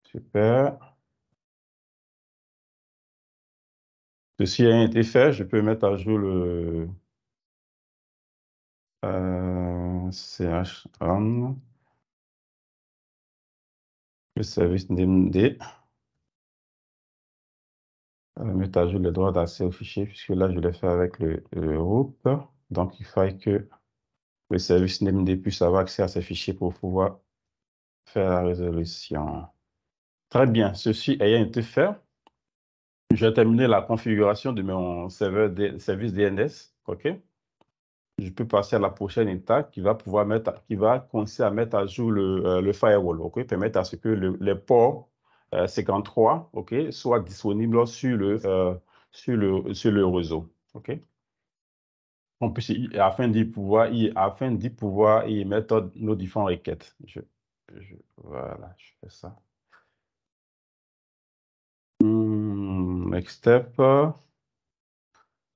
Super. Ceci a été fait. Je peux mettre à jour le euh, le service DMD. Euh, mettre à jour le droit d'accès au fichier, puisque là, je l'ai fait avec le, groupe. Donc, il fallait que le service NMD plus avoir accès à ces fichiers pour pouvoir faire la résolution. Très bien, ceci ayant été fait, j'ai terminé la configuration de mon serveur service DNS. OK? Je peux passer à la prochaine étape qui va pouvoir mettre, qui va à mettre à jour euh, le, firewall, OK? Permettre à ce que le, les ports 53, euh, OK, soient disponibles sur le, euh, sur le, sur le réseau, OK? on puisse, afin d'y pouvoir, y, afin pouvoir y mettre nos différentes requêtes. Je, voilà, je fais ça. Hmm, next step.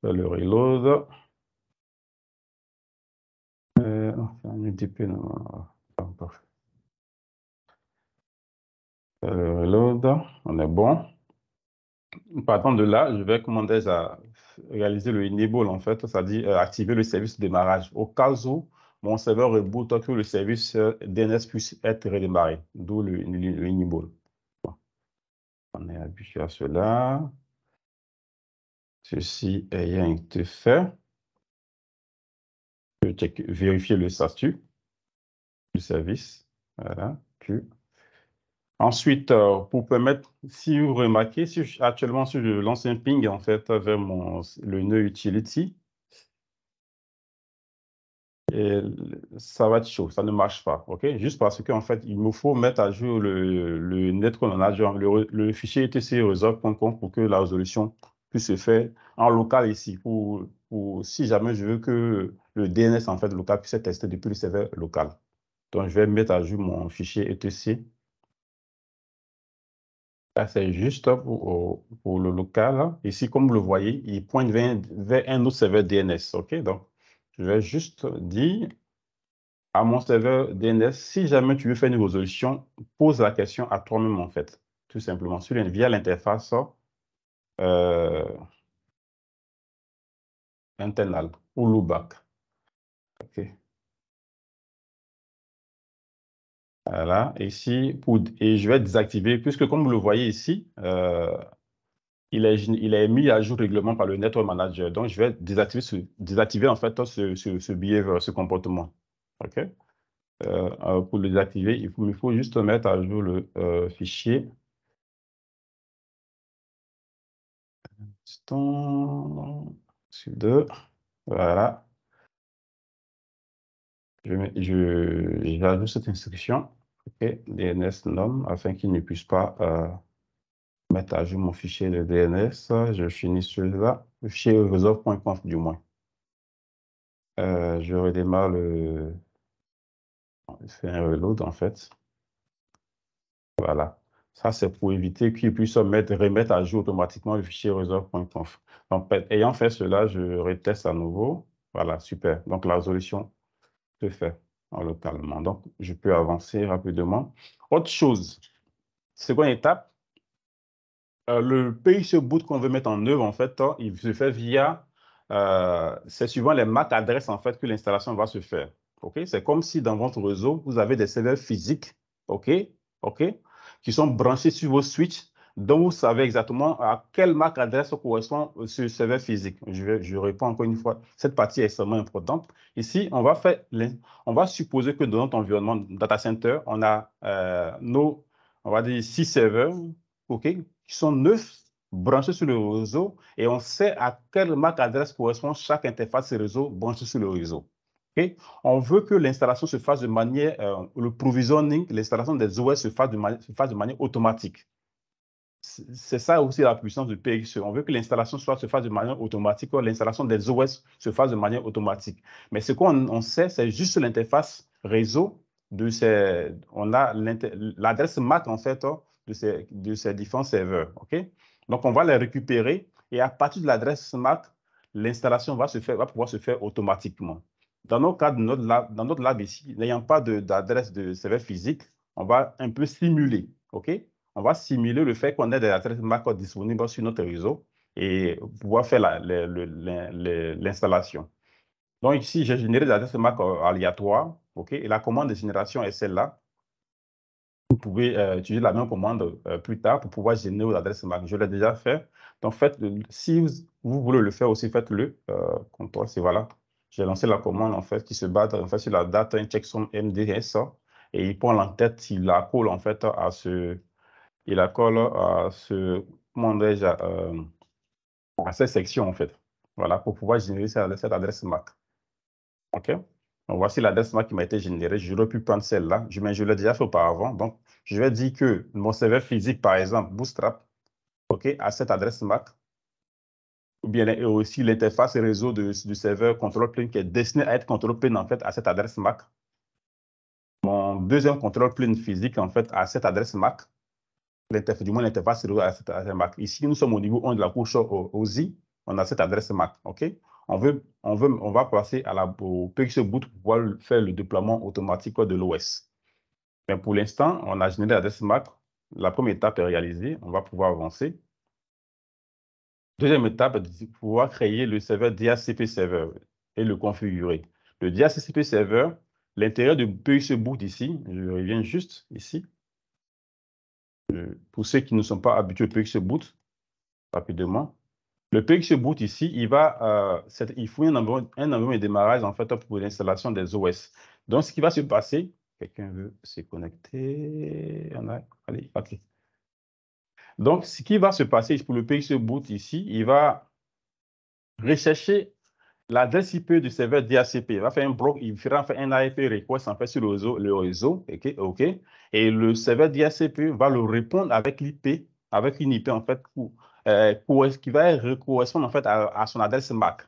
Le reload. Euh, oh, un UDP, non, euh, Le reload, on est bon. Partant de là, je vais commander à réaliser le enable en fait, c'est-à-dire euh, activer le service de démarrage au cas où mon serveur reboot que le service euh, DNS puisse être redémarré, d'où le, enable. On est habitué à cela. Ceci ayant été fait, je vais vérifier le statut du service. Voilà, Q. Ensuite, euh, pour permettre, si vous remarquez, actuellement, si je lance un ping, en fait, vers mon, le nœud utility, et ça va être chaud, ça ne marche pas, ok Juste parce qu'en fait, il me faut mettre à jour le, le a, le, le fichier etc.resolve.com pour que la résolution puisse se faire en local ici, Ou pour, si jamais je veux que le DNS en fait local puisse être testé depuis le serveur local. Donc, je vais mettre à jour mon fichier etc c'est juste hein, pour, le local. Hein. Ici, comme vous le voyez, il pointe vers, un autre serveur DNS. OK, donc, je vais juste dire à mon serveur DNS, si jamais tu veux faire une résolution, pose la question à toi-même, en fait, tout simplement, sur, via l'interface euh, internal ou loopback. OK. Voilà, ici, Et je vais désactiver, puisque comme vous le voyez ici, euh, il, est, il est mis à jour règlement par le Network Manager. Donc, je vais désactiver, désactiver en fait ce, ce, ce euh, ce comportement. OK euh, Pour le désactiver, il faut, il faut juste mettre à jour le euh, fichier. Deux. Voilà. Je, je, ajouter cette instruction et DNS nom afin qu'il ne puisse pas euh, mettre à jour mon fichier de DNS. Je finis celui-là, fichier resolve.conf du moins. Euh, je redémarre le. C'est un reload en fait. Voilà. Ça, c'est pour éviter qu'il puisse mettre, remettre à jour automatiquement le fichier resolve.conf. Donc, ben, ayant fait cela, je reteste à nouveau. Voilà, super. Donc, la résolution se fait localement. Donc, je peux avancer rapidement. Autre chose, seconde étape, euh, le PIC boot qu'on veut mettre en œuvre, en fait, hein, il se fait via, euh, c'est suivant les MAC adresses, en fait, que l'installation va se faire. OK? C'est comme si dans votre réseau, vous avez des serveurs physiques, OK? OK? Qui sont branchés sur vos switches donc, vous savez exactement à quelle MAC adresse correspond euh, ce serveur physique. Je, réponds encore une fois, cette partie est extrêmement importante. Ici, on va, supposer que dans notre environnement data center, on a euh, nos, on va dire, six serveurs, qui sont neuf branchés sur le réseau et on sait à quelle MAC adresse correspond chaque interface réseau branchée sur le réseau. On veut que l'installation se fasse de manière, euh, le provisioning, l'installation des OS se fasse de manière automatique c'est ça aussi la puissance du PXE. On veut que l'installation soit se fasse de manière automatique, l'installation des OS se fasse de manière automatique. Mais ce qu'on sait, c'est juste l'interface réseau de ces, on a l'adresse MAC en fait hein, de ces, différents serveurs. Ok Donc on va les récupérer et à partir de l'adresse MAC, l'installation va va pouvoir se faire automatiquement. Dans notre cas, dans notre lab ici, n'ayant pas d'adresse de, de serveur physique, on va un peu simuler, ok on va simuler le fait qu'on ait des adresses MAC disponibles sur notre réseau et pouvoir faire l'installation. Donc ici, j'ai généré des adresses MAC aléatoires, OK, et la commande de génération est celle-là. Vous pouvez euh, utiliser la même commande euh, plus tard pour pouvoir générer vos adresses MAC. Je l'ai déjà fait. Donc, faites, si vous, voulez le faire aussi, faites-le. Euh, c'est voilà. J'ai lancé la commande, en fait, qui se base en fait, sur la date un checksum MDS et il prend en tête, il la colle, en fait, à ce, il la colle à euh, ce, comment déjà, euh, à, cette section en fait. Voilà, pour pouvoir générer cette, adresse MAC. OK voici l'adresse MAC qui m'a été générée. J'aurais pu prendre celle-là, mais je l'ai déjà fait auparavant. Donc, je vais dire que mon serveur physique, par exemple, Bootstrap, OK, à cette adresse MAC, ou bien aussi l'interface réseau du serveur contrôle plane qui est destiné à être contrôlé en fait à cette adresse MAC. Mon deuxième contrôle plane physique en fait à cette adresse MAC du moins l'interface à cette MAC. Ici, nous sommes au niveau 1 de la couche OSI, on a cette adresse MAC. ok on, veut, on, veut, on va passer à la, au boot pour pouvoir faire le déploiement automatique de l'OS. Mais pour l'instant, on a généré l'adresse MAC. La première étape est réalisée. On va pouvoir avancer. Deuxième étape, pouvoir créer le serveur DHCP Server et le configurer. Le DHCP Server, l'intérêt du PXE boot ici, je reviens juste ici, euh, pour ceux qui ne sont pas habitués au PX Boot, rapidement, le PX Boot ici, il, va, euh, il faut un environnement, de démarrage en fait, pour l'installation des OS. Donc, ce qui va se passer, quelqu'un veut se connecter. a, allez, Donc, ce qui va se passer pour le PX Boot ici, il va rechercher L'adresse IP du serveur DHCP va faire un il fera un AFP request en fait sur le réseau, le réseau OK, et le serveur DHCP va le répondre avec l'IP, avec une IP en fait euh, qui va correspondre en fait à, son adresse MAC.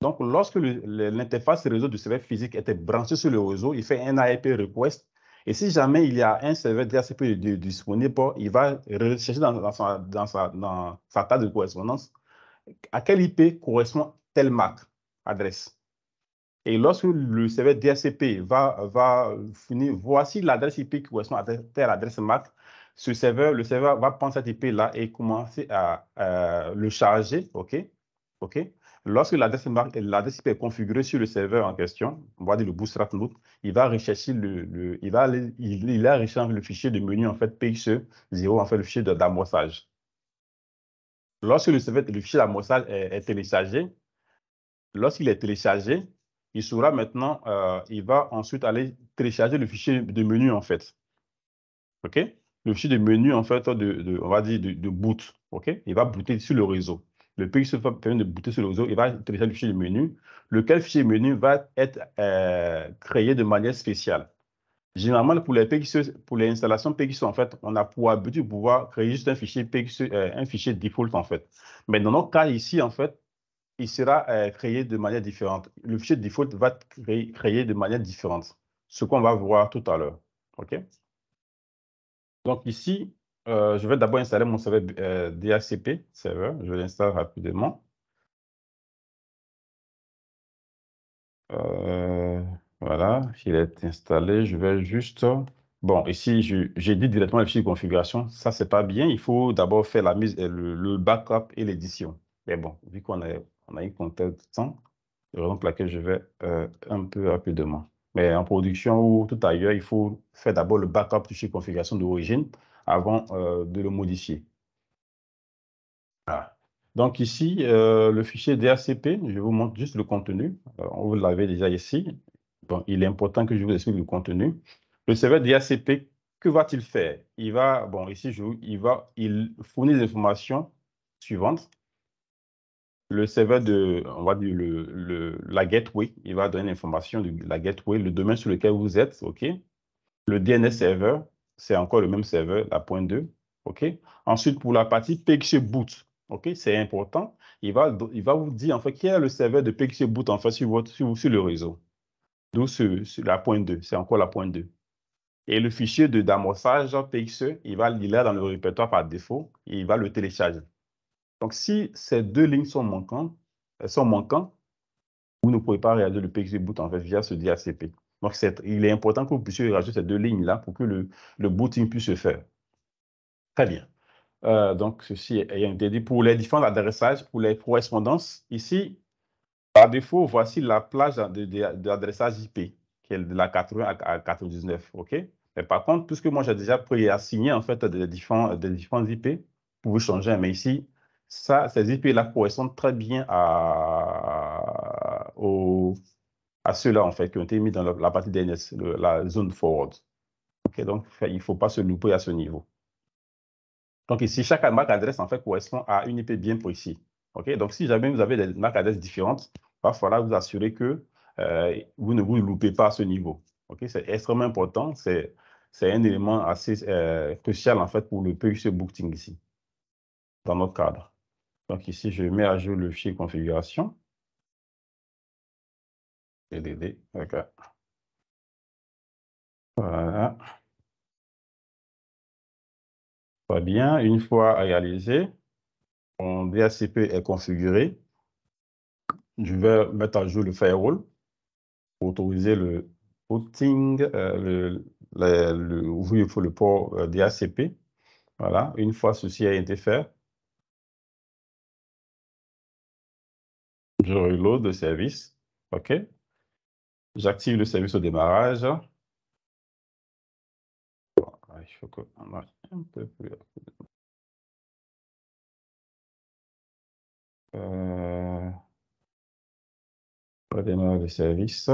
Donc, lorsque l'interface réseau du serveur physique était branchée sur le réseau, il fait un IP request. Et si jamais il y a un serveur DHCP disponible, il va rechercher dans, dans, sa, dans, sa, dans sa table de correspondance à quelle IP correspond telle mac adresse. Et lorsque le serveur DSCP va, va finir, voici l'adresse IP qui correspond à telle adresse MAC, ce serveur, le serveur va prendre cette IP-là et commencer à, le charger, OK? OK? Lorsque l'adresse IP est configurée sur le serveur en question, on va dire le bootstrap loop, il va rechercher le, il va aller, il, il a le fichier de menu en fait PXE0 en fait le fichier d'amorçage. Lorsque le, serveur, le fichier d'amorçage est téléchargé, Lorsqu'il est téléchargé, il sera maintenant, euh, il va ensuite aller télécharger le fichier de menu en fait. OK Le fichier de menu en fait, de, on va dire de, boot. OK Il va booter sur le réseau. Le PXO va de booter sur le réseau, il va télécharger le fichier de menu, lequel fichier de menu va être euh, créé de manière spéciale. Généralement, pour les, pour les installations PXO, en fait, on a pour habitude de pouvoir créer juste un fichier, euh, un fichier default, en fait. Mais dans notre cas ici, en fait, il sera euh, créé de manière différente. Le fichier de default va être créé, de manière différente, ce qu'on va voir tout à l'heure. OK Donc ici, euh, je vais d'abord installer mon serveur euh, DHCP Serveur, Je l'installe rapidement. voilà, il est installé. Je vais juste... Bon, ici, j'ai dit directement le fichier de configuration. Ça, c'est pas bien. Il faut d'abord faire la mise, le, le backup et l'édition. Mais bon, vu qu'on est on a une compteur de le temps, raison pour laquelle je vais euh, un peu rapidement. Mais en production ou tout ailleurs, il faut faire d'abord le backup de chez configuration d'origine avant euh, de le modifier. Donc ici, euh, le fichier DACP, je vous montre juste le contenu. on vous l'avez déjà ici. il est important que je vous explique le contenu. Le serveur DACP, que va-t-il faire Il va, bon, ici, il va, il fournit les informations suivantes le serveur de, on va dire, le, la gateway, il va donner l'information de la gateway, le domaine sur lequel vous êtes, OK? Le DNS mhm. serveur, c'est encore le même serveur, la point 2, OK? Ensuite, pour la partie PXE boot, OK? C'est important. Il va, il va vous dire, en fait, qui est le serveur de PXE boot, en fait, sur, votre, sur, le réseau. D'où sur, la pointe 2, c'est encore la pointe 2. Et le fichier de d'amorçage PXE, il va là dans le répertoire par défaut, et il va le télécharger. Donc, si ces deux lignes sont manquantes, euh, sont manquantes, vous ne pouvez pas réagir le PXE boot en fait via ce DHCP. Donc, il est important que vous puissiez rajouter ces deux lignes-là pour que le, booting puisse se faire. Très bien. Euh, donc, ceci est un pour les différents adressages, pour les correspondances, ici, par défaut, voici la plage d'adressage de, IP, qui est de la 80 à 99. OK? Mais par contre, puisque moi j'ai déjà préassigné en fait des différents, des différents IP, vous pouvez changer. Mais ici, ça, ces IP-là correspondent très bien à, ceux-là, en fait, qui ont été mis dans la, partie DNS, la zone forward. donc, il ne faut pas se louper à ce niveau. Donc, ici, chaque MAC adresse, en fait, correspond à une IP bien précise. donc, si jamais vous avez des MAC adresses différentes, il va falloir vous assurer que euh, vous ne vous loupez pas à ce niveau. c'est extrêmement important. C'est un élément assez euh, crucial, en fait, pour le PUC Booking ici, dans notre cadre. Donc ici, je mets à jour le fichier configuration. DDD, d'accord. Voilà. Très bien. Une fois réalisé, mon DHCP est configuré. Je vais mettre à jour le firewall pour autoriser le routing, euh, le, le, le, le, port euh, DACP. Voilà. Une fois ceci a été fait, Je reload le service. OK. J'active le service au démarrage. Il faut que un peu plus euh, le service.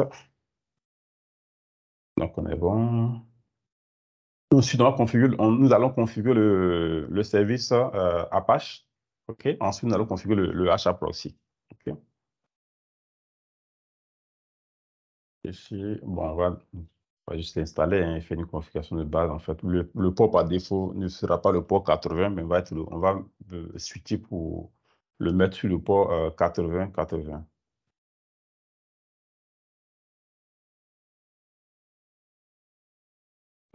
Donc on est bon. Ensuite, configure, on, nous allons configurer le, service euh, Apache. OK. Ensuite, nous allons configurer le, HAProxy. on va, juste l'installer et hein. faire une configuration de base. En fait, le, port par défaut ne sera pas le port 80, mais on va, le, on euh, pour le mettre sur le port 80-80.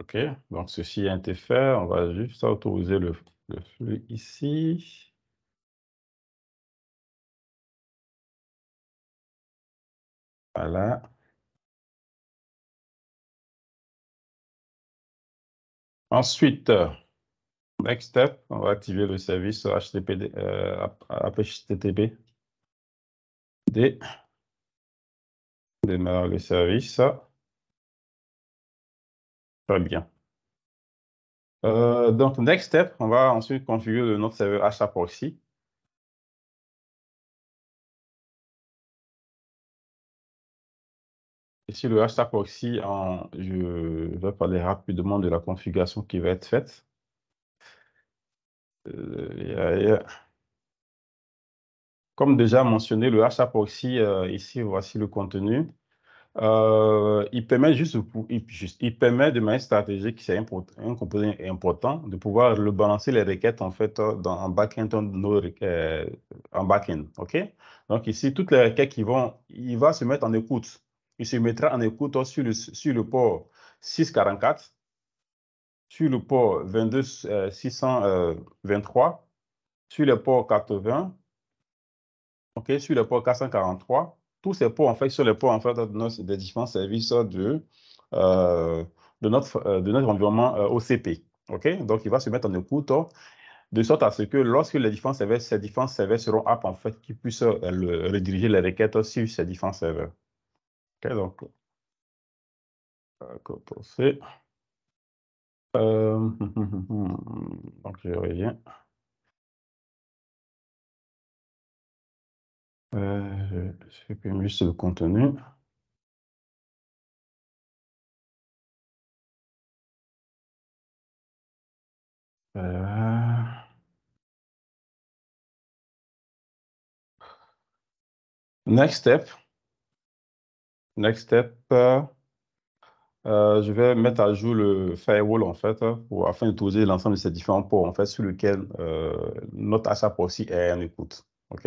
Euh, OK, donc ceci a été fait. On va juste autoriser le flux ici. Voilà. Ensuite, euh, next step, on va activer le service HTTP, euh, Démarre le service. Très bien. Euh, donc, next step, on va ensuite configurer notre serveur HAProxy. Ici, le hashtag proxy, hein, je vais parler rapidement de la configuration qui va être faite. Euh, Comme déjà mentionné, le hashtag proxy, euh, ici, voici le contenu. Euh, il, permet juste, il, permet de manière stratégique, c'est un, composant important, de pouvoir le balancer les requêtes en fait dans, en back-end, en ok Donc ici, toutes les requêtes qui vont, il va se mettre en écoute il se mettra en écoute sur le, port 644, sur le port 22623, sur le port 80, euh, euh, sur le port 443. Tous ces ports, en fait, sur les ports, de nos, des différents services de, euh, notre, de notre environnement OCP. Donc, il va se mettre en écoute de sorte à ce que lorsque les différents serveurs, ces différents serveurs seront apps, en fait, qu'ils puissent rediriger les requêtes sur ces différents serveurs. Ok, donc, quand on sait, euh, euh donc je reviens. Euh, je supprime juste le contenu. Euh, next step. Next step, euh, euh, je vais mettre à jour le firewall en fait pour, afin d'utiliser l'ensemble de ces différents ports en fait sur lesquels euh, notre ASAP aussi est en écoute. OK?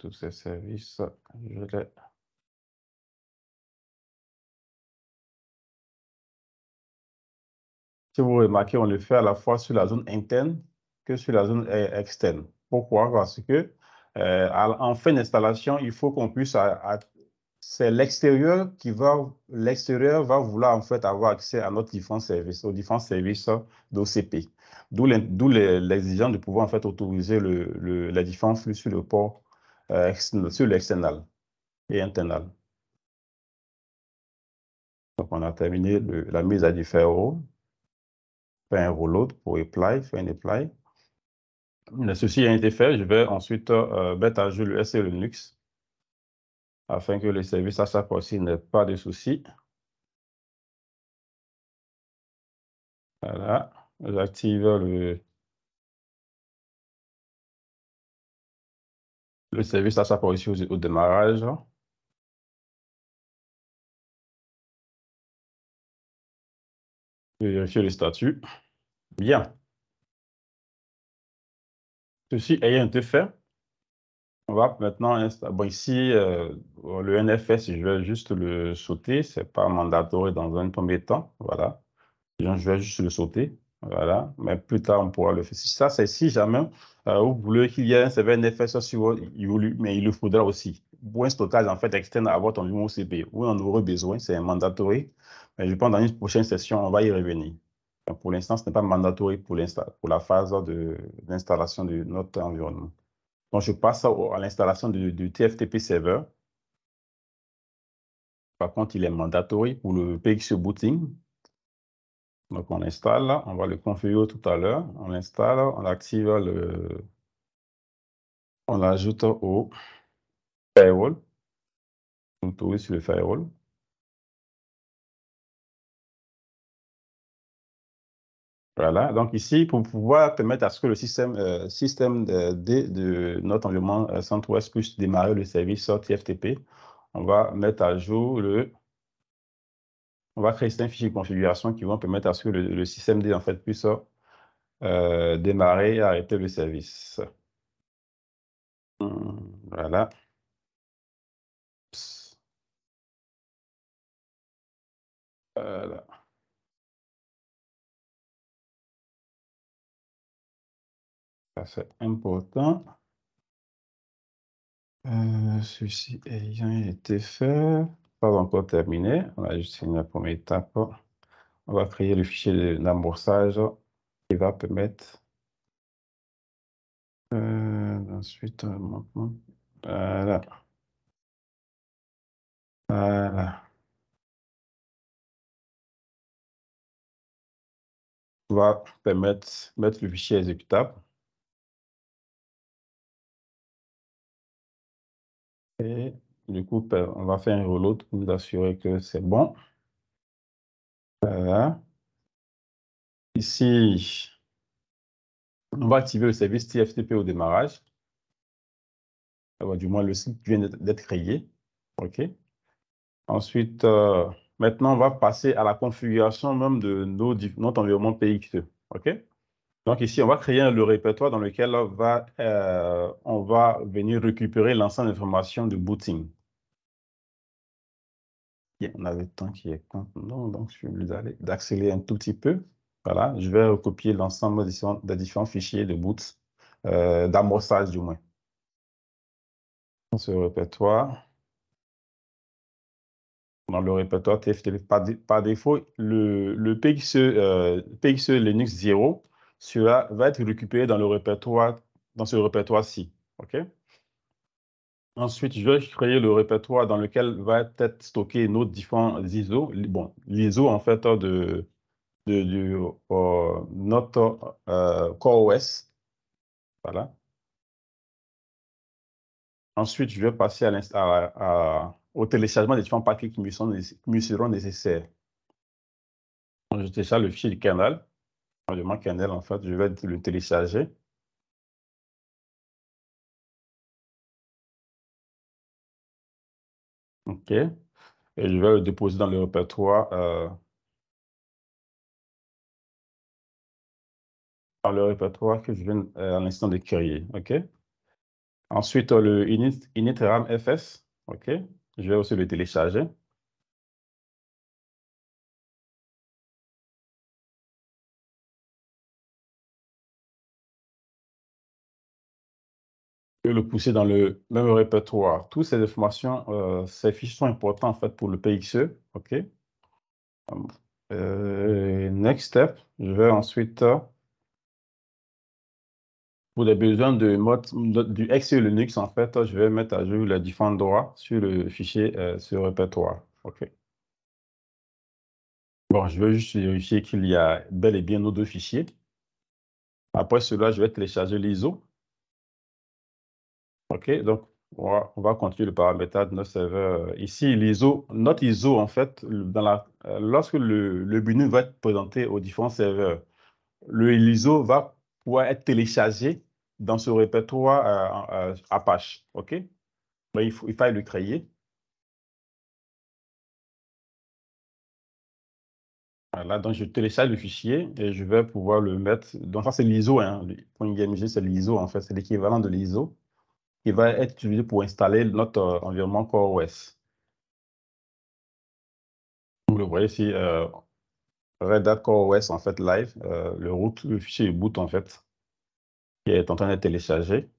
tous ces services. Si vous remarquez, on le fait à la fois sur la zone interne que sur la zone euh, externe. Pourquoi? Parce que euh, en fin d'installation, il faut qu'on puisse c'est l'extérieur qui va, l'extérieur va vouloir en fait avoir accès à notre différents services, aux différents services d'OCP. D'où l'exigence de pouvoir en fait autoriser le, les différents flux sur le port euh, sur l'external et internal. Donc, on a terminé la mise à différents faire un reload pour apply, faire un apply. Ceci a été fait, je vais ensuite euh, mettre à jour le le Linux afin que le service à sa portée n'ait pas de soucis. Voilà, j'active le Le service a sa position au, démarrage. Hein. Je vais vérifier le statut. Bien. Ceci ayant été fait, on va maintenant Bon, ici, euh, le NFS, je vais juste le sauter. Ce n'est pas mandatoire dans un premier temps. Voilà. Je vais juste le sauter. Voilà, mais plus tard, on pourra le faire. Ça, c'est si jamais euh, vous voulez qu'il y ait un serveur NFS sur votre mais il le faudra aussi un stockage en fait externe à votre environnement OCP. où on aurait besoin, c'est mandatory, mais je pense dans une prochaine session, on va y revenir. pour l'instant, ce n'est pas mandatory pour, pour la phase d'installation de, notre environnement. Donc, je passe à, l'installation du TFTP serveur. Par contre, il est mandatory pour le PX booting. Donc, on installe, on va le configurer tout à l'heure. On l'installe, on active le... On l'ajoute au firewall. On tourne sur le firewall. Voilà, donc ici, pour pouvoir permettre à ce que le système, euh, système de, notre environnement euh, CentOS puisse démarrer le service TFTP, on va mettre à jour le on va créer un fichier de configuration qui vont permettre à ce que le, système D en fait, puisse euh, démarrer et arrêter le service. Voilà. Voilà. Ça, c'est important. Euh, ceci ayant été fait pas encore terminé. On a juste fini la première étape. On va créer le fichier d'amorçage qui va permettre euh, ensuite euh, voilà. Voilà. va permettre mettre le fichier exécutable. Et du coup, euh, on va faire un reload pour vous assurer que c'est bon. Voilà. Euh, ici, on va activer le service TFTP au démarrage. Ah du moins, le site vient d'être créé. OK. Ensuite, euh, maintenant, on va passer à la configuration même de notre environnement PXE. OK. Donc ici, on va créer le répertoire dans lequel on va, on va venir récupérer l'ensemble d'informations de booting on avait le temps qui est contenant, donc je suis obligé d'accélérer un tout petit peu. Voilà, je vais recopier l'ensemble des, différents fichiers de boot, euh, d'amorçage du moins. Dans ce répertoire, dans le répertoire TFTP, par, défaut, le, PXE, e, euh, e Linux 0 cela va être récupéré dans le répertoire, dans ce répertoire-ci. OK? Ensuite, je vais créer le répertoire dans lequel va être stocké nos différents ISO. Bon, l'ISO, en fait, hein, de, euh, notre euh, CoreOS. Voilà. Ensuite, je vais passer à, au téléchargement des différents paquets qui me, sont, seront nécessaires. Je télécharge le fichier du canal. Le canal, en fait, je vais le télécharger. OK. Et je vais le déposer dans le répertoire. Euh, dans le répertoire que je viens à euh, l'instant de créer. OK. Ensuite, euh, le init, fs. OK. Je vais aussi le télécharger. le pousser dans le même répertoire. Toutes ces informations, euh, ces fichiers sont importants en fait pour le PXE. OK. Euh, next step, je vais ensuite, pour les besoins de mode, du XE Linux, en fait, je vais mettre à jour les différents droits sur le fichier, sur euh, le répertoire. OK. Bon, je vais juste vérifier qu'il y a bel et bien nos deux fichiers. Après cela, je vais télécharger l'ISO OK, donc on va, continuer le paramétrage de notre serveur. Euh, ici, l'ISO, notre ISO, en fait, euh, lorsque le, le va être présenté aux différents serveurs, l'ISO va pouvoir être téléchargé dans ce répertoire euh, Apache. OK il, faut, il faut le créer. Voilà, donc je télécharge le fichier et je vais pouvoir le mettre. Donc ça, c'est l'ISO. Hein. Pour c'est l'ISO, en fait. C'est l'équivalent de l'ISO qui va être utilisé pour installer notre euh, environnement CoreOS. Vous le voyez ici, euh, Red Hat CoreOS en fait live, euh, le root, le fichier boot en fait, qui est en train de télécharger.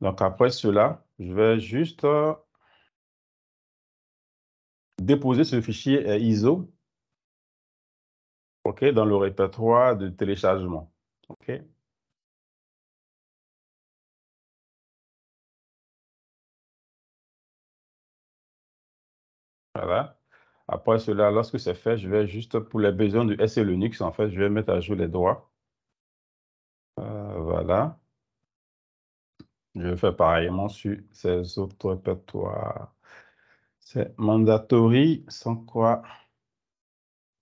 Donc après cela, je vais juste déposer ce fichier ISO dans le répertoire de téléchargement. OK Voilà. Après cela, lorsque c'est fait, je vais juste, pour les besoins du SLUNIX, en fait, je vais mettre à jour les droits. Euh, voilà. Je fais pareillement sur ces autres répertoires. C'est mandatory, sans quoi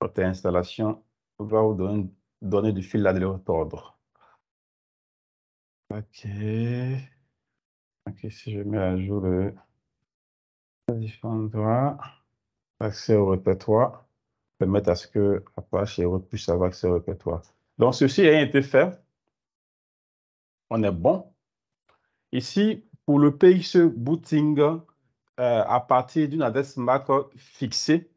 votre installation va vous donner, du fil à retordre. OK. OK, si je mets à jour les différents droits accès au répertoire, permettre à ce que Apache et avoir accès au répertoire. Donc, ceci a été fait. On est bon. Ici, pour le PXE booting euh, à partir d'une adresse MAC fixée,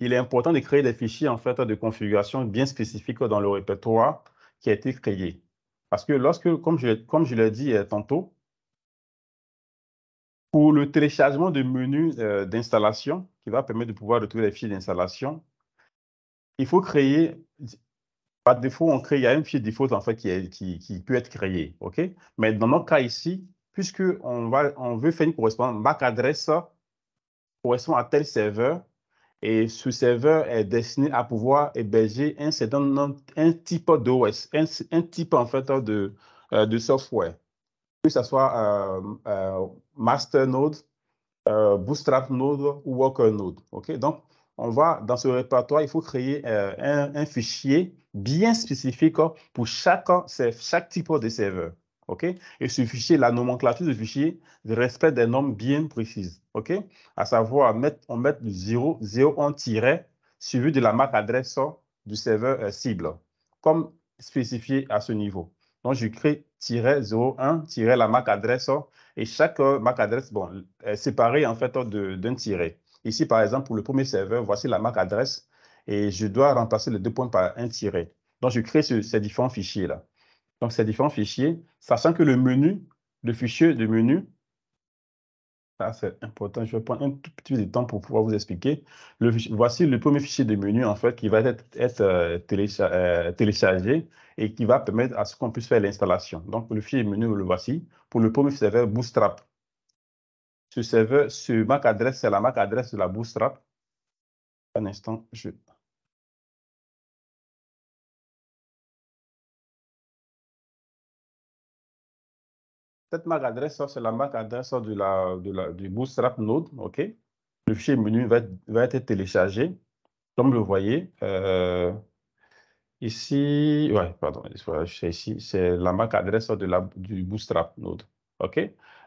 il est important de créer des fichiers en fait, de configuration bien spécifiques dans le répertoire qui a été créé. Parce que lorsque, comme je, comme je l'ai dit euh, tantôt, pour le téléchargement de menus euh, d'installation, qui va permettre de pouvoir retrouver les fichiers d'installation, il faut créer, par défaut, on crée, il y a un fichier défaut en fait qui, peut être créé, ok? Mais dans notre cas ici, puisqu'on on veut faire une correspondance, MAC adresse correspond à tel serveur, et ce serveur est destiné à pouvoir héberger un certain un type d'OS, un, type en fait de euh, software que ce soit euh, euh, master Masternode, euh, Bootstrap Node ou Worker Node. Donc, on va dans ce répertoire, il faut créer un, fichier bien spécifique pour chaque, type de serveur. Et ce fichier, la nomenclature du fichier respect des normes bien précises, À savoir, mettre, on met 0, 0, 1 tiret, suivi de la marque adresse du serveur cible, comme spécifié à ce niveau. Donc, j'écris -01, la MAC adresse, oh. et chaque euh, MAC adresse, bon, est séparée en fait oh, d'un tiret. Ici, par exemple, pour le premier serveur, voici la MAC adresse, et je dois remplacer les deux points par un tiret. Donc, je crée ces différents fichiers-là. Donc, ces différents fichiers, sachant que le menu, le fichier de menu, c'est important. Je vais prendre un tout petit peu de temps pour pouvoir vous expliquer. Le, voici le premier fichier de menu, en fait, qui va être, euh, euh, téléchargé et qui va permettre à ce qu'on puisse faire l'installation. Donc, le fichier de menu, le voici. Pour le premier serveur Bootstrap. Ce serveur, ce MAC adresse, c'est la MAC adresse de la Bootstrap. Un instant, je cette MAC adresse, c'est la MAC adresse du Bootstrap Node. OK Le fichier menu va, être téléchargé. Comme vous voyez, euh, ici, ouais, pardon, c'est la MAC adresse du Bootstrap Node. OK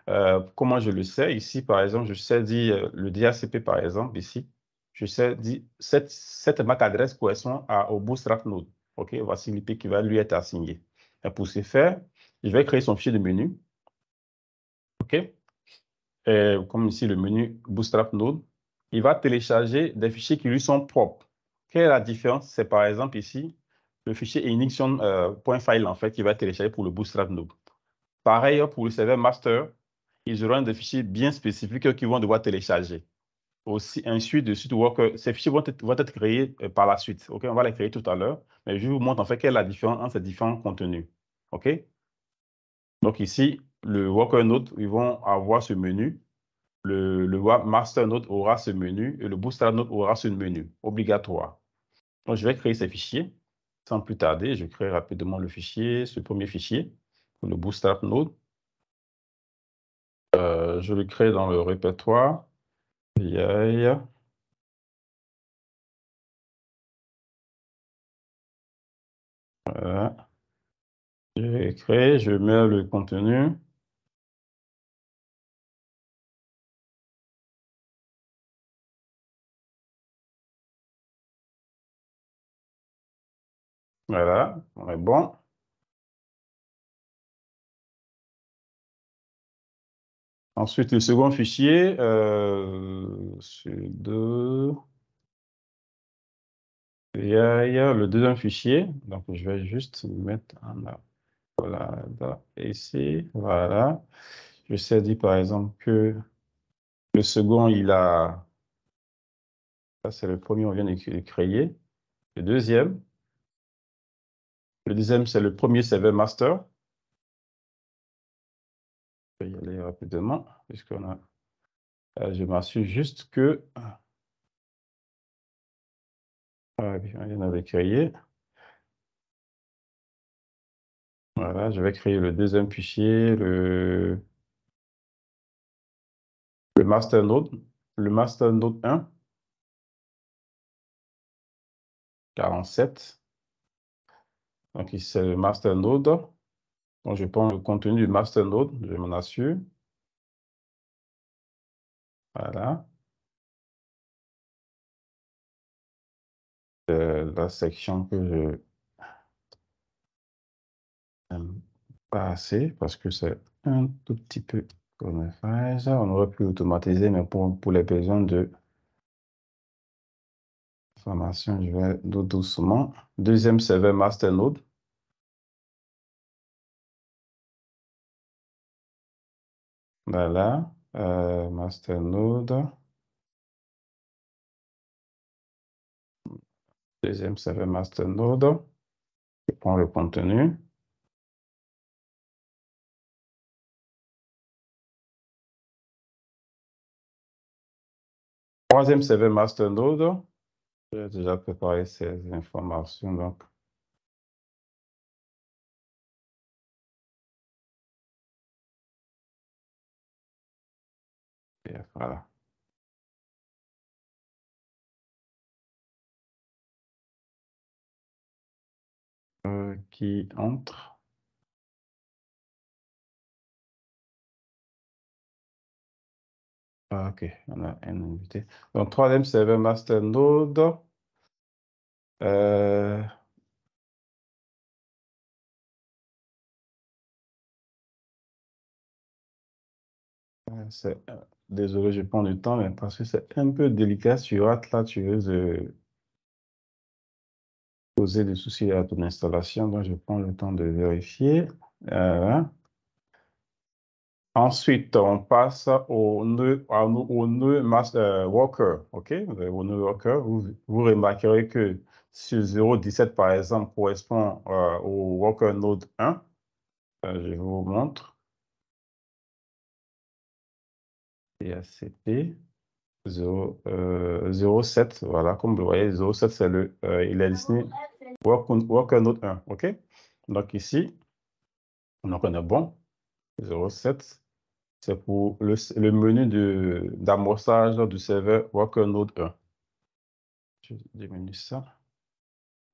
euh, Comment je le sais Ici, par exemple, je sais dire euh, le DHCP, par exemple, ici, je sais dire cette, cette MAC adresse correspond à, au Bootstrap Node. OK Voici l'IP qui va lui être assigné. Et pour ce faire, je vais créer son fichier de menu OK euh, Comme ici, le menu Bootstrap Node. Il va télécharger des fichiers qui lui sont propres. Quelle est la différence C'est par exemple ici, le fichier ignition.file, euh, en fait, qu'il va télécharger pour le Bootstrap Node. Pareil pour le serveur master, ils auront des fichiers bien spécifiques qu'ils vont devoir télécharger. Aussi, ensuite, de suite, que ces fichiers vont être, créés euh, par la suite. OK, On va les créer tout à l'heure, mais je vous montre en fait quelle est la différence entre ces différents contenus. OK? Donc ici, le Worker Note, ils vont avoir ce menu. Le, Master Note aura ce menu et le Booster Note aura ce menu obligatoire. Donc, je vais créer ces fichiers. Sans plus tarder, je crée rapidement le fichier, ce premier fichier, le Booster Note. Euh, je le crée dans le répertoire. Yeah. Je vais créer, je mets le contenu. Voilà, on est bon. Ensuite, le second fichier, euh, c'est Il y, a, le deuxième fichier, donc je vais juste mettre un Voilà, ici, voilà. Je sais dire par exemple que le second, il a... Ça, c'est le premier, on vient de créer. Le deuxième, le deuxième, c'est le premier serveur master. Je vais y aller rapidement, puisqu'on a. Euh, je m'assure juste que. Ah, bien, avait créé. Voilà, je vais créer le deuxième fichier, le, le master node, le master node 1, 47. Donc, c'est le masternode. Donc, je prends le contenu du node, je m'en assure. Voilà. C'est euh, la section que je n'aime pas assez parce que c'est un tout petit peu comme ça. On aurait pu automatiser, mais pour, pour les besoins de Formation, je vais doucement. Deuxième serveur Masternode. Voilà, euh, Masternode. Deuxième serveur Masternode. Je prends le contenu. Troisième serveur Masternode. J'ai déjà préparé ces informations, donc. Euh, qui entre. Ah, ok, on a un invité. Donc, troisième serveur masternode. Euh, euh... Désolé, je prends du temps, mais parce que c'est un peu délicat Tu sur là, tu veux euh, poser des soucis à ton installation, donc je prends le temps de vérifier. Euh, Ensuite, on passe au nœud, au euh, Walker. OK? Au vous, remarquerez que sur 0.17, par exemple, correspond euh, au Walker Node 1. Euh, je vous montre. 0.7. voilà, comme vous voyez, 0.7, c'est le, il est dessiné Walker, Node 1. OK? Donc ici, on a bon. 0,7 c'est pour le, le menu d'amorçage du serveur Workernode 1. Je diminue ça.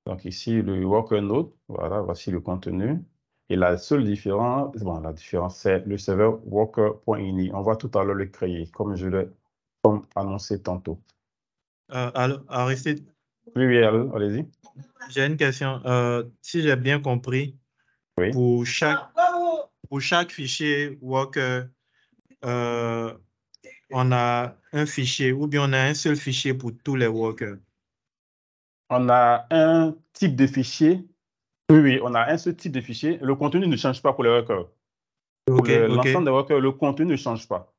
Donc ici, le node voilà, voici le contenu. Et la seule différence, bon, la différence, c'est le serveur worker.ini. On va tout à l'heure le créer, comme je l'ai annoncé tantôt. Euh, alors, Aristide Oui, allez-y. J'ai une question. Euh, si j'ai bien compris, pour, chaque, pour chaque fichier worker, euh, on a un fichier ou bien on a un seul fichier pour tous les workers On a un type de fichier. Oui, oui, on a un seul type de fichier. Le contenu ne change pas pour les workers. Pour l'ensemble des workers, le contenu ne change pas.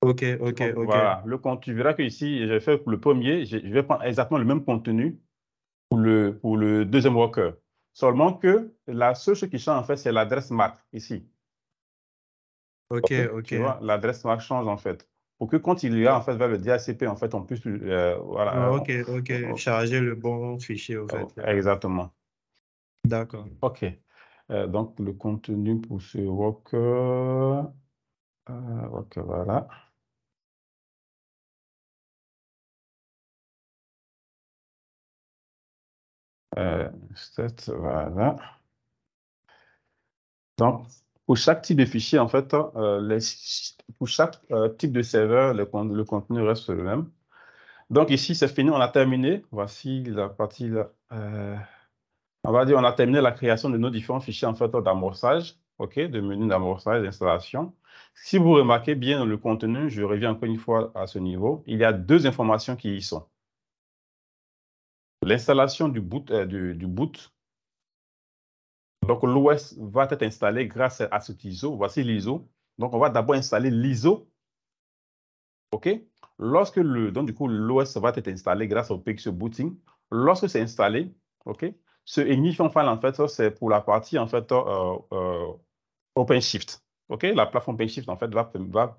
Ok, ok, ok. Voilà, le contenu. Tu verras que ici, j'ai fait pour le premier, je vais prendre exactement le même contenu pour le, pour le deuxième worker. Seulement que la seule chose qui change, en fait, c'est l'adresse MAC ici. Ok, ok. l'adresse marche change en fait. Pour que quand il y a en fait vers le DHCP, en fait, on puisse. Euh, voilà, ah, ok, ok. Oh, oh. Charger le bon fichier en oh, fait. Exactement. D'accord. Ok. Euh, donc le contenu pour ce worker. Euh, ok, voilà. voilà. Donc, pour chaque type de fichier, en fait, euh, pour chaque euh, type de serveur, le, le, contenu reste le même. Donc ici, c'est fini, on a terminé. Voici la partie, euh, on va dire, on a terminé la création de nos différents fichiers en fait d'amorçage, OK, de menu d'amorçage, d'installation. Si vous remarquez bien le contenu, je reviens encore une fois à ce niveau, il y a deux informations qui y sont. L'installation du boot, du boot donc, l'OS va être installé grâce à cet ISO. Voici l'ISO. Donc, on va d'abord installer l'ISO. OK? Lorsque donc, du coup, l'OS va être installé grâce au Pixel Booting. Lorsque c'est installé, OK? Ce ignition file, en fait, c'est pour la partie, en fait, euh, euh, OpenShift. OK? La plateforme OpenShift, en fait, va, va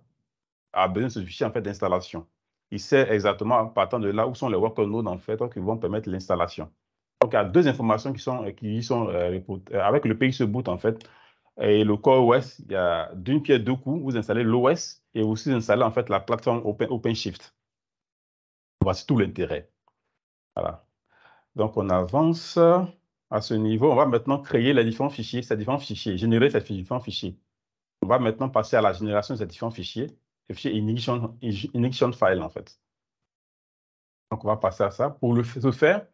a besoin de ce fichier, en fait, d'installation. Il sait exactement, partant de là, où sont les nodes en fait, qui vont permettre l'installation. Donc, il y a deux informations qui sont, euh, qui sont euh, euh, avec le pays se boot en fait. Et le core OS, il y a d'une pierre deux coups, vous installez l'OS et vous installez en fait la plateforme Open, OpenShift. Voici tout l'intérêt. Voilà. Donc, on avance à ce niveau. On va maintenant créer les différents fichiers, ces différents fichiers, générer ces différents fichiers. On va maintenant passer à la génération de ces différents fichiers, les fichiers ignition, file en fait. Donc, on va passer à ça. Pour le, faire,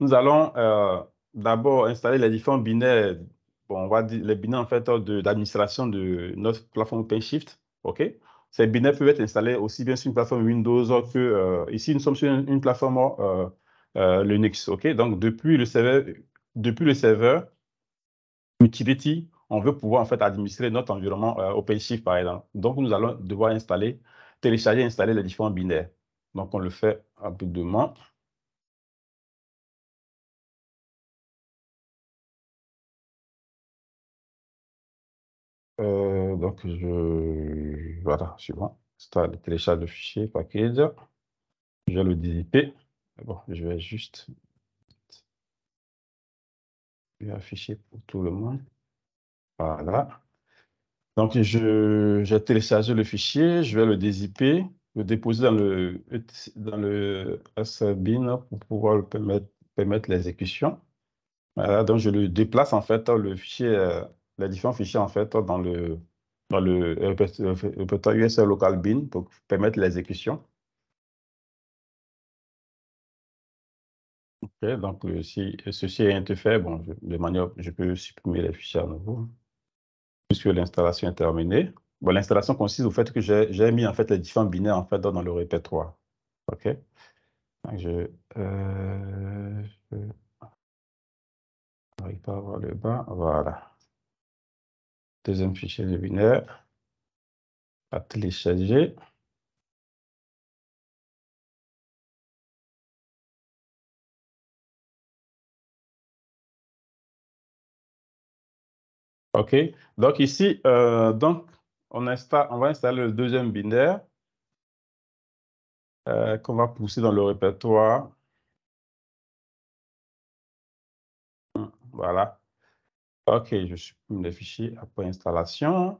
nous allons euh, d'abord installer les différents binaires, bon, on va dire les binaires en fait d'administration de, notre plateforme OpenShift. OK Ces binaires peuvent être installés aussi bien sur une plateforme Windows que euh, ici, nous sommes sur une, plateforme euh, Linux. Donc, depuis le serveur, depuis le serveur Utility, on veut pouvoir en fait administrer notre environnement OpenShift par exemple. Donc, nous allons devoir installer, télécharger et installer les différents binaires. Donc, on le fait rapidement. Euh, donc, je, voilà, suivant. Install, télécharge le fichier package. Je vais le dissiper. Bon, je vais juste afficher pour tout le monde. Voilà. Donc, j'ai téléchargé le fichier, je vais le dézipper, le déposer dans le, dans le sbin pour pouvoir le permettre, permettre l'exécution. Voilà, donc, je le déplace en fait hein, le fichier euh, les différents fichiers en fait dans le dans le répertoire euh, euh, USL local bin pour permettre l'exécution. donc euh, si ceci est interfait, bon, de manière, je peux supprimer les fichiers à nouveau hein. puisque l'installation est terminée. Bon, l'installation consiste au fait que j'ai mis en fait les différents binaires en fait dans, le répertoire. Ok. je, je pas le bas. Voilà deuxième fichier de binaire à télécharger. OK. Donc ici, euh, donc, on, installe, on va installer le deuxième binaire euh, qu'on va pousser dans le répertoire. Voilà. OK, je supprime les fichiers après installation.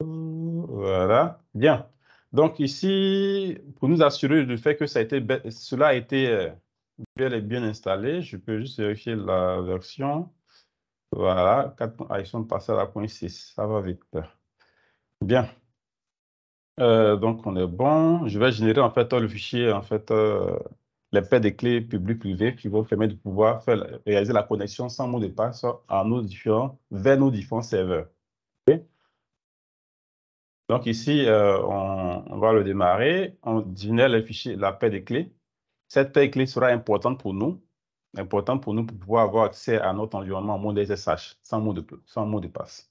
Voilà, bien. Donc ici, pour nous assurer du fait que ça cela a été euh, bien et bien installé, je peux juste vérifier la version. Voilà, ah, ils sont passés à la ça va vite. Bien. Euh, donc on est bon. Je vais générer en fait le fichier en fait euh, les paires de clés publiques-privées qui vont permettre de pouvoir réaliser la connexion sans mot de passe à nos différents, vers nos différents serveurs. Donc ici, euh, on, va le démarrer. On génère le fichier, la paire de clés. Cette paire de clés sera importante pour nous, importante pour nous pour pouvoir avoir accès à notre environnement en mode SSH sans mot de, sans mot de passe.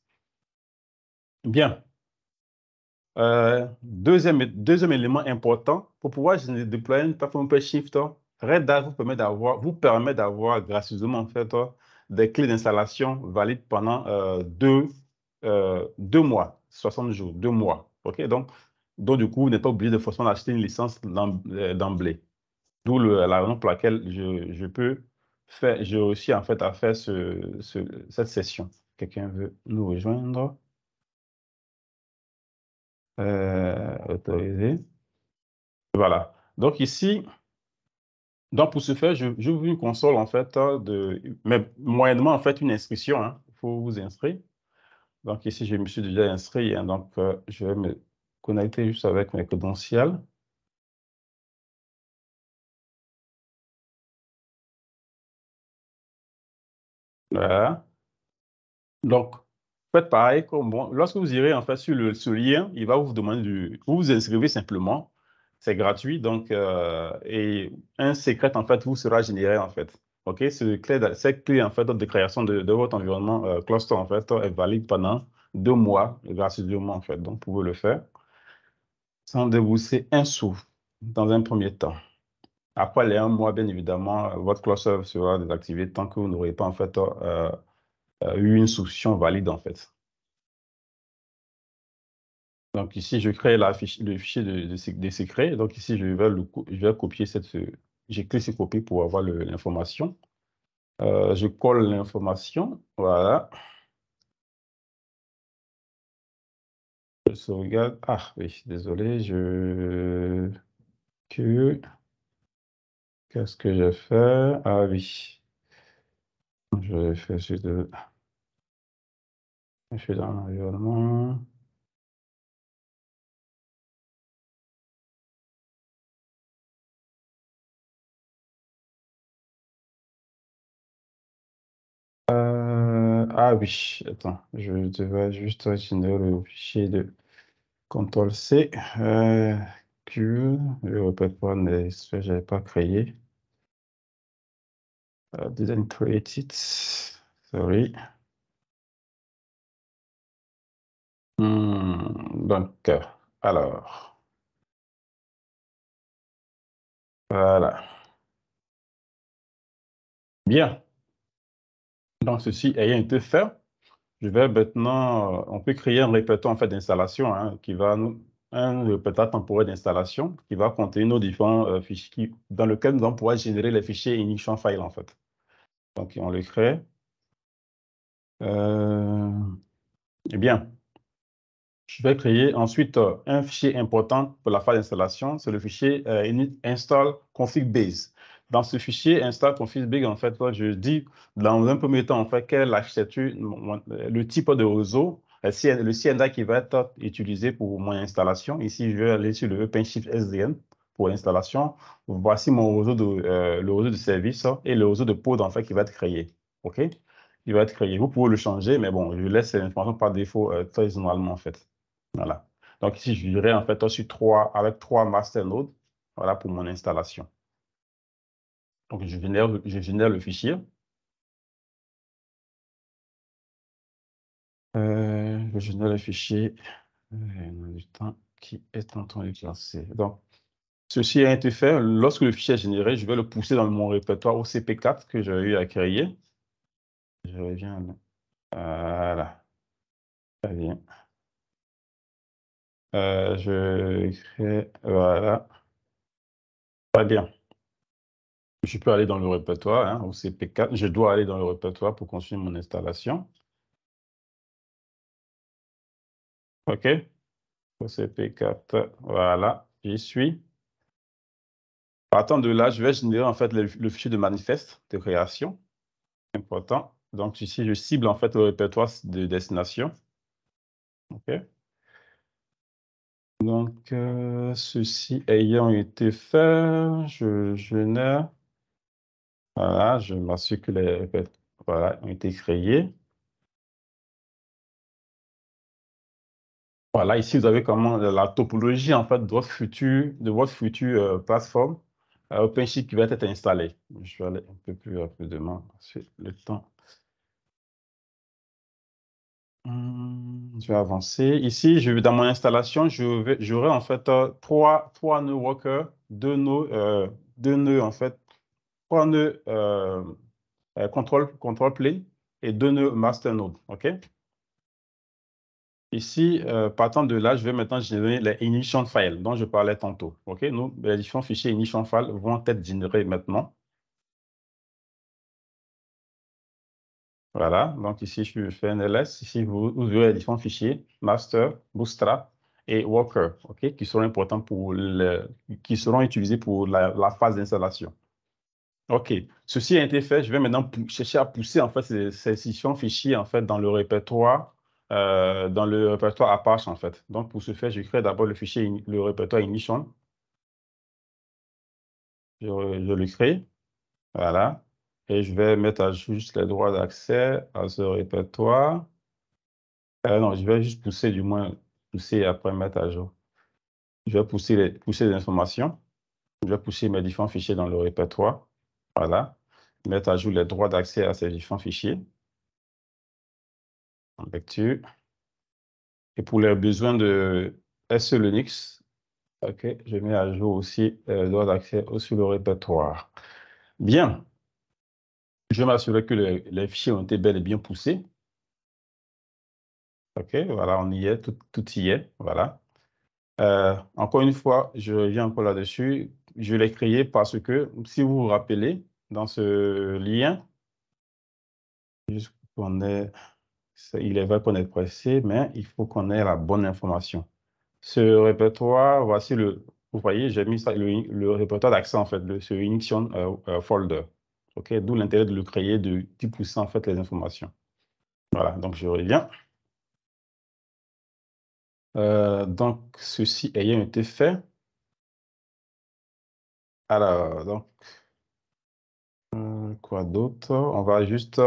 Bien. Euh, deuxième, deuxième élément important, pour pouvoir déployer une plateforme shift Red Hat vous permet d'avoir, vous permet d'avoir gracieusement en fait des clés d'installation valides pendant euh, deux, euh, deux mois, 60 jours, deux mois. Ok, donc, donc du coup, vous n'êtes pas obligé de forcément acheter une licence d'emblée. D'où la raison pour laquelle je, peux faire, j'ai réussi en fait à faire ce, cette session. Quelqu'un veut nous rejoindre? Euh, autorisé. Voilà. Donc ici, donc pour ce faire, j'ouvre une console en fait, hein, de, mais moyennement en fait une inscription. Il hein. faut vous inscrire. Donc ici, je me suis déjà inscrit. Hein. donc euh, je vais me connecter juste avec mes credentials. Voilà. Donc, faites pareil. lorsque vous irez en fait sur le, ce lien, il va vous demander de vous inscrire simplement. C'est gratuit, donc euh, et un secret en fait vous sera généré en fait. Ok, cette clé, en fait de création de, votre environnement euh, cluster en fait est valide pendant deux mois gratuitement en fait. Donc vous pouvez le faire sans débourser un sou dans un premier temps. Après les un mois, bien évidemment, euh, votre cluster sera désactivé tant que vous n'aurez pas en fait euh, eu une solution valide en fait. Donc ici, je crée la le fichier des secrets. Donc ici, je vais, je vais copier cette... J'écris sur copier pour avoir l'information. Euh, je colle l'information. Voilà. Je sauvegarde. Ah oui, désolé, je... Qu'est-ce que j'ai fait? Ah oui. Je vais celui de. Je suis dans l'environnement. Euh, ah oui, attends, je devais juste retirer le fichier de CTRL-C. Euh, Q, je répète pas, mais ce que je n'avais pas créé. I euh, didn't create it. Sorry. Hmm, donc, euh, alors. Voilà. Bien. Donc, ceci ayant été fait, je vais maintenant, euh, on peut créer un répertoire en fait d'installation hein, qui va nous, un répertoire temporaire d'installation qui va contenir nos différents fichiers dans lequel nous allons pouvoir générer les fichiers initial file en fait. Donc, on le crée. Euh, eh bien, je vais créer ensuite euh, un fichier important pour la phase d'installation. C'est le fichier euh, install config base. Dans ce fichier install config base, en fait, je dis dans un premier temps, en fait, quelle l'architecture, le type de réseau, le CNDA qui va être utilisé pour mon installation. Ici, je vais aller sur le OpenShift e SDN pour l'installation. Voici mon réseau de, euh, le réseau de service et le réseau de pod en fait qui va être créé. OK? Il va être créé. Vous pouvez le changer, mais bon, je laisse l'information par défaut euh, très en fait. Voilà. Donc ici, je dirais en fait sur trois, avec trois masternodes, voilà pour mon installation. Donc je génère, je génère le fichier. Euh, je génère le fichier euh, du temps qui est en train de classer. Donc, Ceci a été fait. Lorsque le fichier est généré, je vais le pousser dans mon répertoire OCP4 que j'avais eu à créer. Je reviens. Voilà. Très bien. Euh, je crée. Voilà. Très bien. Je peux aller dans le répertoire, OCP4. Hein, je dois aller dans le répertoire pour continuer mon installation. OK. OCP4. Voilà. J'y suis. Partant de là, je vais générer en fait le, fichier de manifeste de création. Important. Donc ici, je cible en fait le répertoire de destination. OK. Donc, euh, ceci ayant été fait, je génère. Voilà, je m'assure que les répertoires ont été créés. Voilà, ici, vous avez comment la topologie en fait, de votre future, euh, plateforme euh, OpenShift qui va être installé. Je vais aller un peu plus rapidement sur le temps. Hum, je vais avancer. Ici, dans mon installation, j'aurai en fait euh, trois, nœuds worker, deux nœuds, euh, deux nœuds en fait, trois nœuds control, euh, euh, control et deux nœuds master node. OK? Ici, euh, partant de là, je vais maintenant générer les initial files dont je parlais tantôt. OK, nous, les différents fichiers initial files vont être générés maintenant. Voilà, donc ici, je fais un ls. Ici, vous, vous les différents fichiers, master, bootstrap et worker, OK, qui seront importants pour qui seront utilisés pour la, phase d'installation. OK, ceci a été fait. Je vais maintenant chercher à pousser en fait ces, ces différents fichiers en fait dans le répertoire euh, dans le répertoire Apache, en fait. Donc, pour ce faire, je crée d'abord le fichier, le répertoire Ignition. Je, le crée. Voilà. Et je vais mettre à juste les droits d'accès à ce répertoire. Euh, non, je vais juste pousser, du moins, pousser après mettre à jour. Je vais pousser les, pousser les informations. Je vais pousser mes différents fichiers dans le répertoire. Voilà. Mettre à jour les droits d'accès à ces différents fichiers lecture. Et pour les besoins de SE Linux, ok, je mets à jour aussi euh, le droit d'accès sur le répertoire. Bien. Je m'assurer que les, fichiers ont été bel et bien poussés. OK, voilà, on y est, tout, y est, voilà. Euh, encore une fois, je reviens encore là-dessus. Je l'ai créé parce que, si vous vous rappelez, dans ce lien, juste est il est vrai qu'on est pressé, mais il faut qu'on ait la bonne information. Ce répertoire, voici le, vous voyez, j'ai mis le, répertoire d'accès, en fait, ce Unixion euh, euh, folder. OK, d'où l'intérêt de le créer, de pousser, en fait les informations. Voilà, donc je reviens. Euh, donc, ceci ayant été fait, alors, donc, quoi d'autre On va juste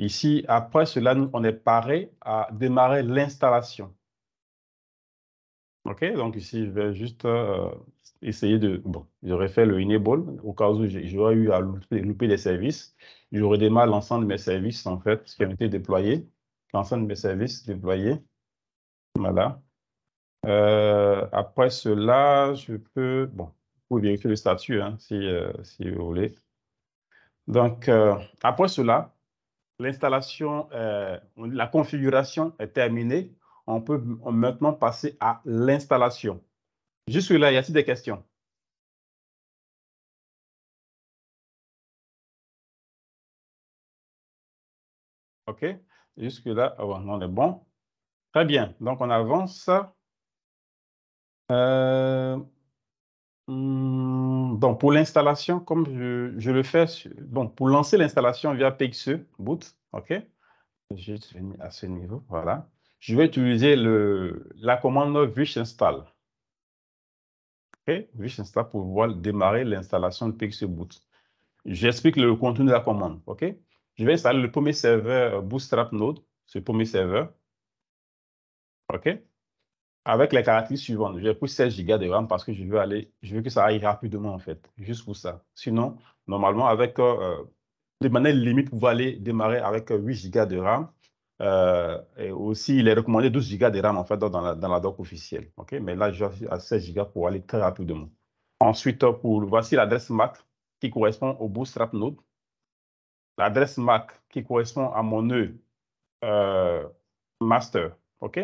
Ici, après cela, on est paré à démarrer l'installation. OK, donc ici, je vais juste euh, essayer de... Bon, j'aurais fait le enable au cas où j'aurais eu à louper, les des services. J'aurais démarré l'ensemble de mes services, en fait, qui ont été déployés. L'ensemble de mes services déployés. Voilà. Euh, après cela, je peux... Bon, vous vérifier le statut, hein, si, euh, si vous voulez. Donc, après cela, l'installation, euh, la configuration est terminée, on peut maintenant passer à l'installation. Jusque-là, y a-t-il des questions? OK. Jusque-là, oh, on est bon. Très bien. Donc, on avance. Euh, Hmm, donc, pour l'installation, comme je, le fais, bon pour lancer l'installation via PXE Boot, OK Je vais à ce niveau, voilà. Je vais utiliser le, la commande Vish install. OK Vish install pour pouvoir démarrer l'installation de PXE Boot. J'explique le contenu de la commande, OK Je vais installer le premier serveur Bootstrap Node, ce premier serveur. OK avec les caractéristiques suivantes. J'ai pris 16 Go de RAM parce que je veux aller, je veux que ça aille rapidement en fait, juste pour ça. Sinon, normalement, avec les euh, de manière limite, vous pouvez aller démarrer avec 8 euh, Go de RAM. Euh, et aussi, il est recommandé 12 Go de RAM en fait dans la, dans la doc officielle. ok Mais là, je suis à 16 Go pour aller très rapidement. Ensuite, pour, voici l'adresse MAC qui correspond au Bootstrap Node. L'adresse MAC qui correspond à mon nœud e, master. ok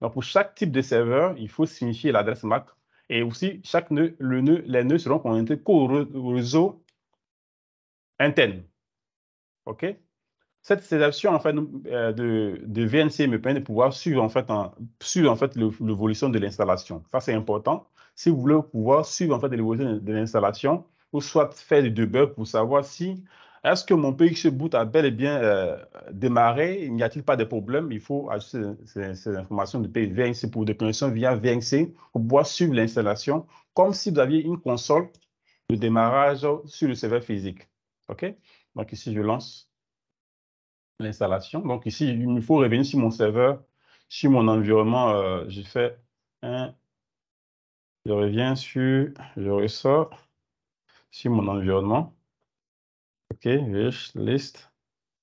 donc, pour chaque type de serveur, il faut signifier l'adresse MAC. Et aussi, chaque nœud, le nœud, les nœuds seront connectés au réseau interne. OK? Cette sélection en fait, euh, de, de, VNC me permet de pouvoir suivre en fait, suivre, en fait l'évolution de l'installation. Ça, c'est important. Si vous voulez pouvoir suivre en fait, l'évolution de l'installation, ou soit faire du debug pour savoir si est-ce que mon PX boot a bel et bien euh, démarré N'y a-t-il pas de problème Il faut ajouter ces, informations de VNC pour des connexions via VNC pour pouvoir suivre l'installation comme si vous aviez une console de démarrage sur le serveur physique. OK Donc ici, je lance l'installation. Donc ici, il me faut revenir sur mon serveur, sur mon environnement. Euh, je J'ai fait un... Je reviens sur... Je ressors sur mon environnement. OK, list.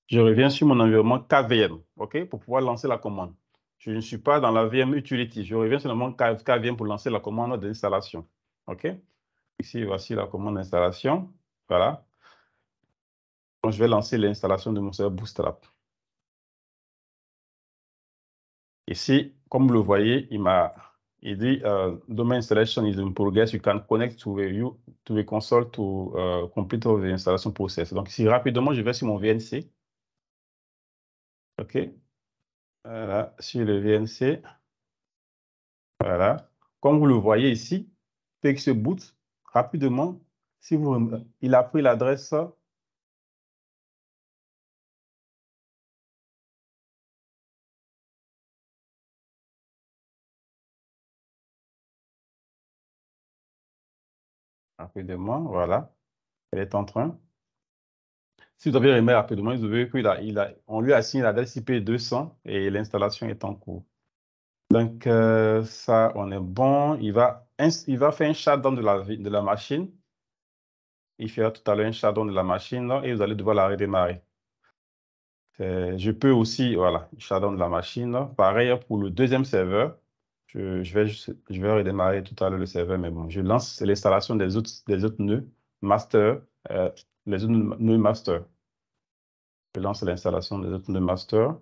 Je reviens sur mon environnement KVM, OK, pour pouvoir lancer la commande. Je ne suis pas dans la VM Utility. Je reviens sur mon KVM pour lancer la commande d'installation. OK. Ici, voici la commande d'installation. Voilà. je vais lancer l'installation de mon serveur Bootstrap. Ici, comme vous le voyez, il m'a il dit, euh, domain installation is in progress. You can connect to the, to console to euh, complete the installation process. Donc, si rapidement, je vais sur mon VNC. OK. Voilà, sur le VNC. Voilà. Comme vous le voyez ici, que ce Boot, rapidement, si vous, il a pris l'adresse rapidement, Voilà. Elle est en train. Si vous avez remis rapidement, vous verrez qu'on il a, on lui a signé l'adresse IP 200 et l'installation est en cours. Donc, euh, ça, on est bon. Il va, il va faire un shutdown de la, de la machine. Il fera tout à l'heure un shutdown de la machine et vous allez devoir la redémarrer. Euh, je peux aussi, voilà, shutdown de la machine. Pareil pour le deuxième serveur. Je, vais, je vais redémarrer tout à l'heure le serveur, mais bon, je lance l'installation des autres, des autres nœuds master, euh, les autres nœuds master. Je lance l'installation des autres nœuds master.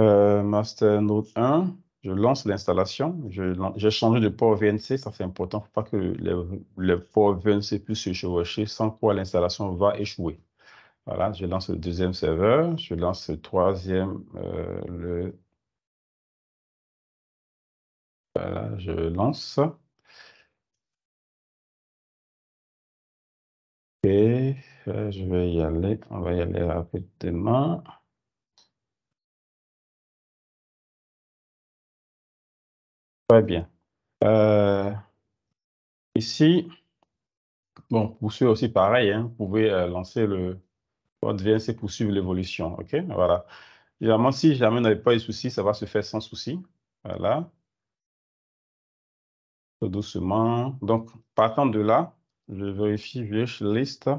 Euh, master node 1, je lance l'installation. J'ai changé de port VNC, ça c'est important, faut pas que le, port VNC puisse se chevaucher, sans quoi l'installation va échouer. Voilà, je lance le deuxième serveur, je lance le troisième, euh, le voilà, je lance. Ok, euh, je vais y aller. On va y aller rapidement. Très bien. Euh, ici, bon, pour aussi pareil, hein, vous pouvez euh, lancer le votre VNC pour suivre l'évolution. OK, voilà. Généralement, si jamais vous n'avez pas eu de soucis, ça va se faire sans souci. Voilà doucement. Donc, partant de là, je vérifie list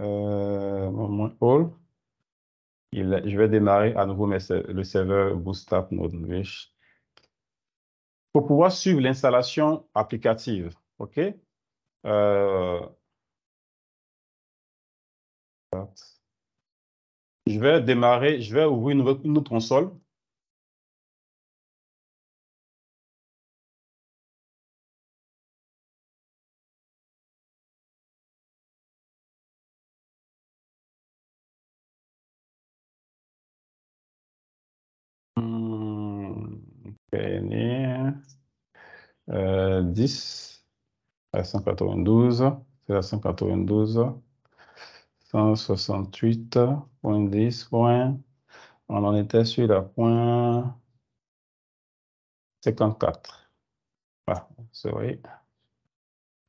Euh, all. Il, je vais démarrer à nouveau le serveur Bootstrap Node Wish. Pour pouvoir suivre l'installation applicative, OK? Euh, je vais démarrer, je vais ouvrir une, une autre console 10 192, c'est la 192, 168, 10, on en était sur la point 54. Voilà, c'est vrai.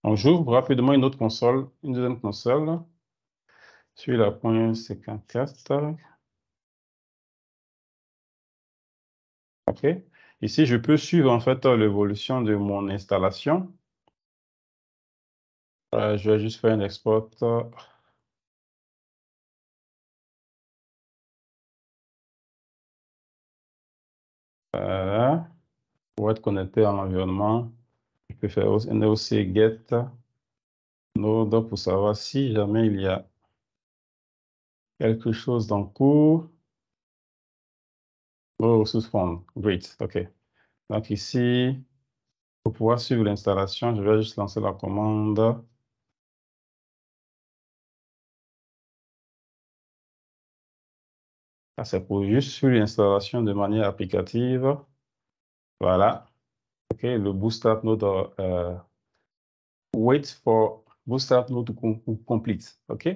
On joue rapidement une autre console, une deuxième console, sur la point 54. OK. Ici, je peux suivre en fait l'évolution de mon installation. Euh, je vais juste faire un export. Euh, pour être connecté à l'environnement, je peux faire aussi get node pour savoir si jamais il y a quelque chose dans cours. Oh, forme, Great. OK. Donc ici, pour pouvoir suivre l'installation, je vais juste lancer la commande. c'est pour juste suivre l'installation de manière applicative. Voilà. OK, le Bootstrap Node waits euh, wait for Bootstrap Node to complete. OK.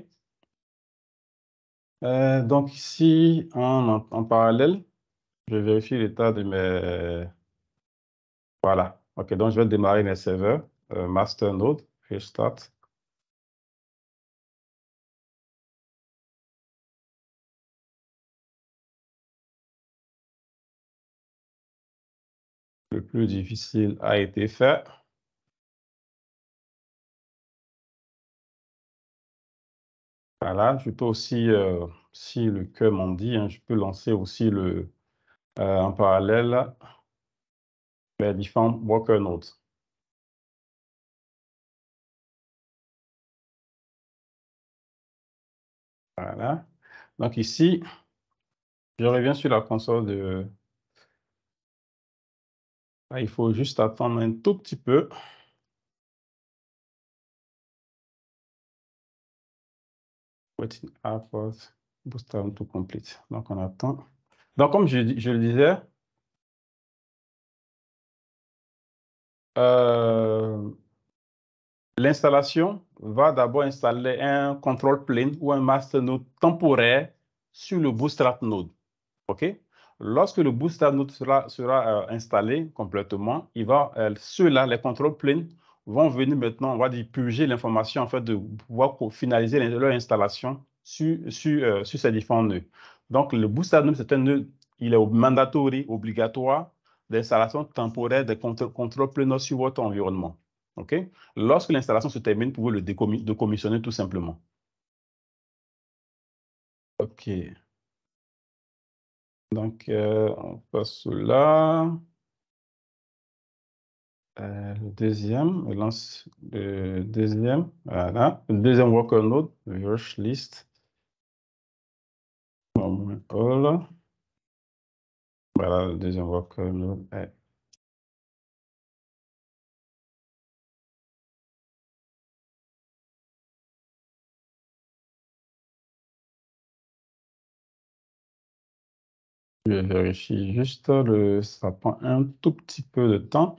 Euh, donc ici, en, en parallèle, je vais vérifie l'état de mes... Voilà. OK, donc je vais démarrer mes serveurs. Euh, master Masternode, Restart. Le plus difficile a été fait. Voilà, je peux aussi, euh, si le cœur m'en dit, hein, je peux lancer aussi le, euh, en parallèle les différents worker nodes. Voilà. Donc ici, je reviens sur la console de... Ben, il faut juste attendre un tout petit peu. our app boost to complete. Donc on attend. Donc, comme je, le disais, euh, l'installation va d'abord installer un contrôle plane ou un master node temporaire sur le bootstrap node. OK? Lorsque le bootstrap node sera, euh, installé complètement, il va, euh, ceux-là, les contrôles planes, vont venir maintenant, on va dire, purger l'information, en fait, de pouvoir finaliser leur installation sur ces différents nœuds. Donc, le boost NUM, c'est un, nœud, il est mandatory, obligatoire, d'installation temporaire de contrôle contrepreneurs sur votre environnement. OK? Lorsque l'installation se termine, vous pouvez le décommissionner tout simplement. OK. Donc, euh, on passe là. Euh, le deuxième, on lance le deuxième, voilà. Le deuxième worker node, rush list. Voilà le deuxième vocal est. Je vérifie juste, le, ça prend un tout petit peu de temps.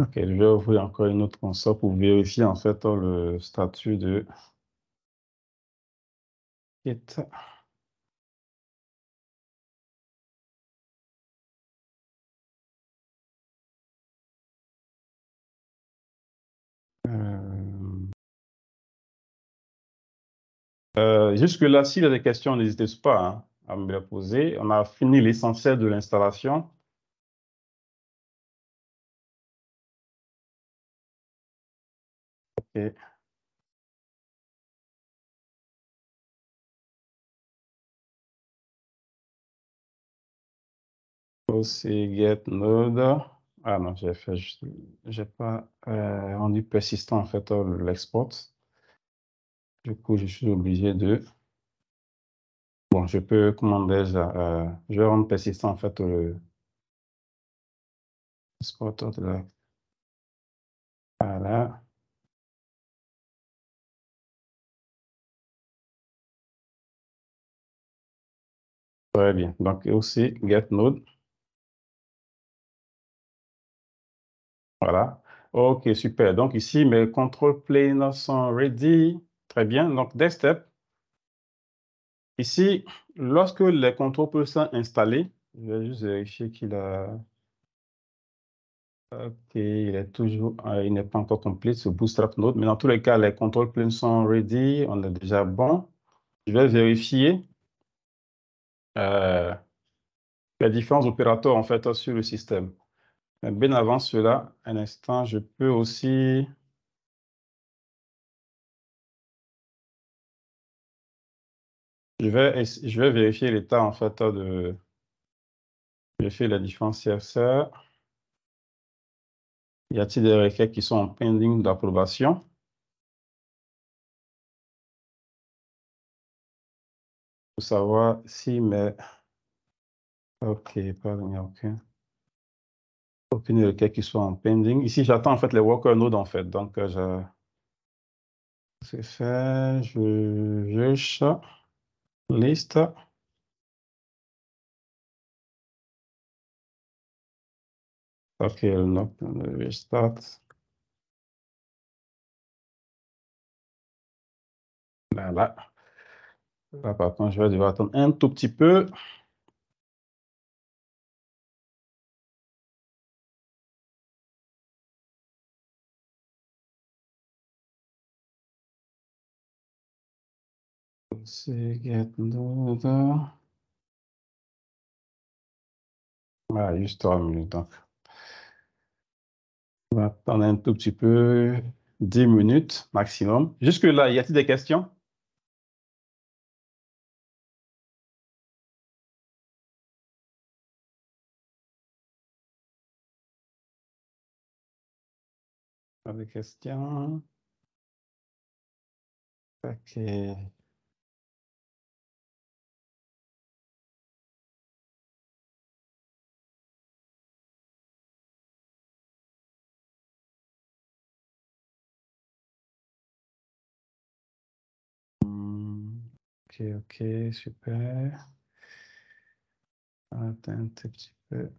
Ok, je vais ouvrir encore une autre console pour vérifier en fait hein, le statut de euh, euh, Jusque-là, s'il y a des questions, n'hésitez pas hein, à me les poser. On a fini l'essentiel de l'installation. aussi get node. Ah non, j'ai fait, j'ai pas euh, rendu persistant en fait euh, l'export. Du coup, je suis obligé de. Bon, je peux commander, euh, je vais rendre persistant en fait le export Voilà. Très bien. Donc, aussi get node. Voilà. OK, super. Donc, ici, mes control planes sont ready. Très bien. Donc, des Step. Ici, lorsque les control planes sont installés, je vais juste vérifier qu'il a. OK, il est toujours, euh, il n'est pas encore complet ce Bootstrap Node, mais dans tous les cas, les control planes sont ready, on est déjà bon. Je vais vérifier euh, les différents opérateurs en fait sur le système. Mais Bien avant cela, un instant, je peux aussi Je vais, je vais vérifier l'état en fait de. J'ai fait la différence Y a-t-il des requêtes qui sont en pending d'approbation? pour savoir si mais... OK, pardon, il n'y a aucun. Aucune requête qui soit en pending. Ici, j'attends en fait les worker node en fait. Donc, euh, je... C'est fait. Je juge liste. OK, Le restart. là par hein, je vais devoir attendre un tout petit peu. Voilà, juste trois minutes. Hein. On va attendre un tout petit peu, dix minutes maximum. Jusque-là, y a-t-il des questions? Pas de questions. Ok. Ok, ok, super. Attends un petit peu.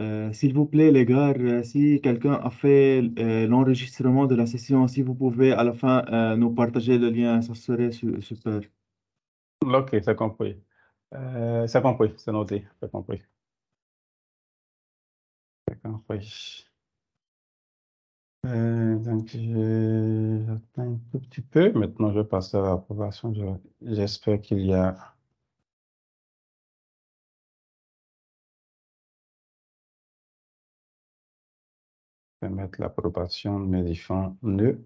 Euh, s'il vous plaît, les gars, euh, si quelqu'un a fait euh, l'enregistrement de la session, si vous pouvez à la fin nous partager le lien, ça serait super. Ok, ça compris. Ça compris, c'est noté, c'est compris. compris. donc, j'attends un tout petit peu. Maintenant, je passe à l'approbation. J'espère qu'il y a mettre l'approbation de mes différents nœuds.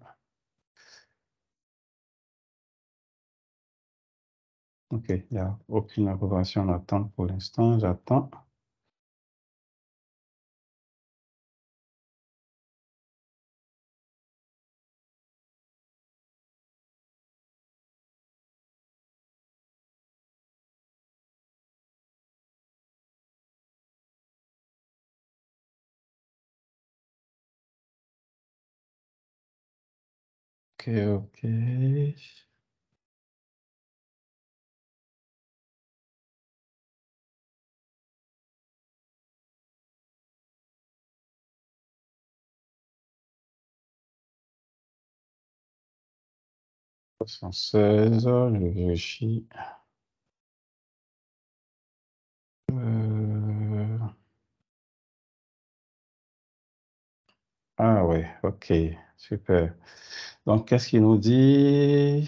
OK, il n'y a aucune approbation en attente pour l'instant. J'attends. Ok, ok. Euh. Ah ouais, ok, super. Donc, qu'est-ce qu'il nous dit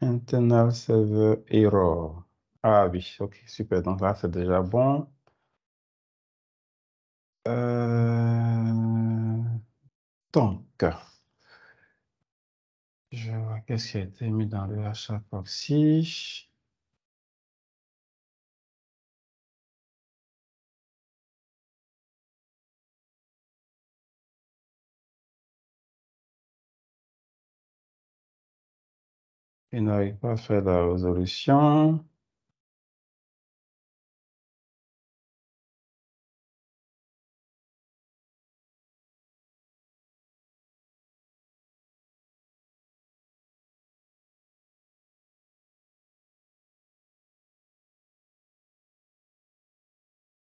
Internal server error. Ah oui, ok, super. Donc là, c'est déjà bon. Euh, donc, je vois qu'est-ce qui a été mis dans le HA proxy. Il n'arrive pas à faire la résolution.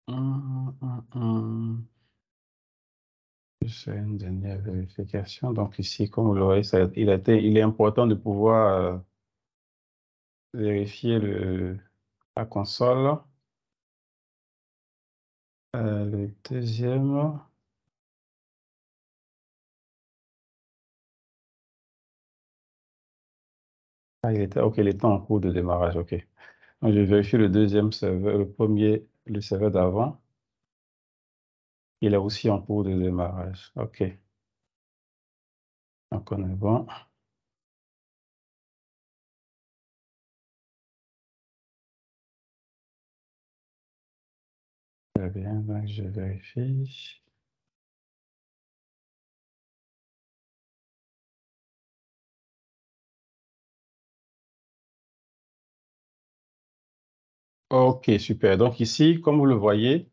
Hum, hum, hum. hum fais une dernière vérification. Donc ici, comme vous le voyez, il, est important de pouvoir euh, vérifier le, la console. Euh, le deuxième. Ah, il était, ok, il en cours de démarrage, ok. Donc, je vérifie le deuxième serveur, le premier, le serveur d'avant. Il est aussi en cours de démarrage. OK. Donc, on est bon. Très bien, donc je vérifie. OK, super. Donc ici, comme vous le voyez,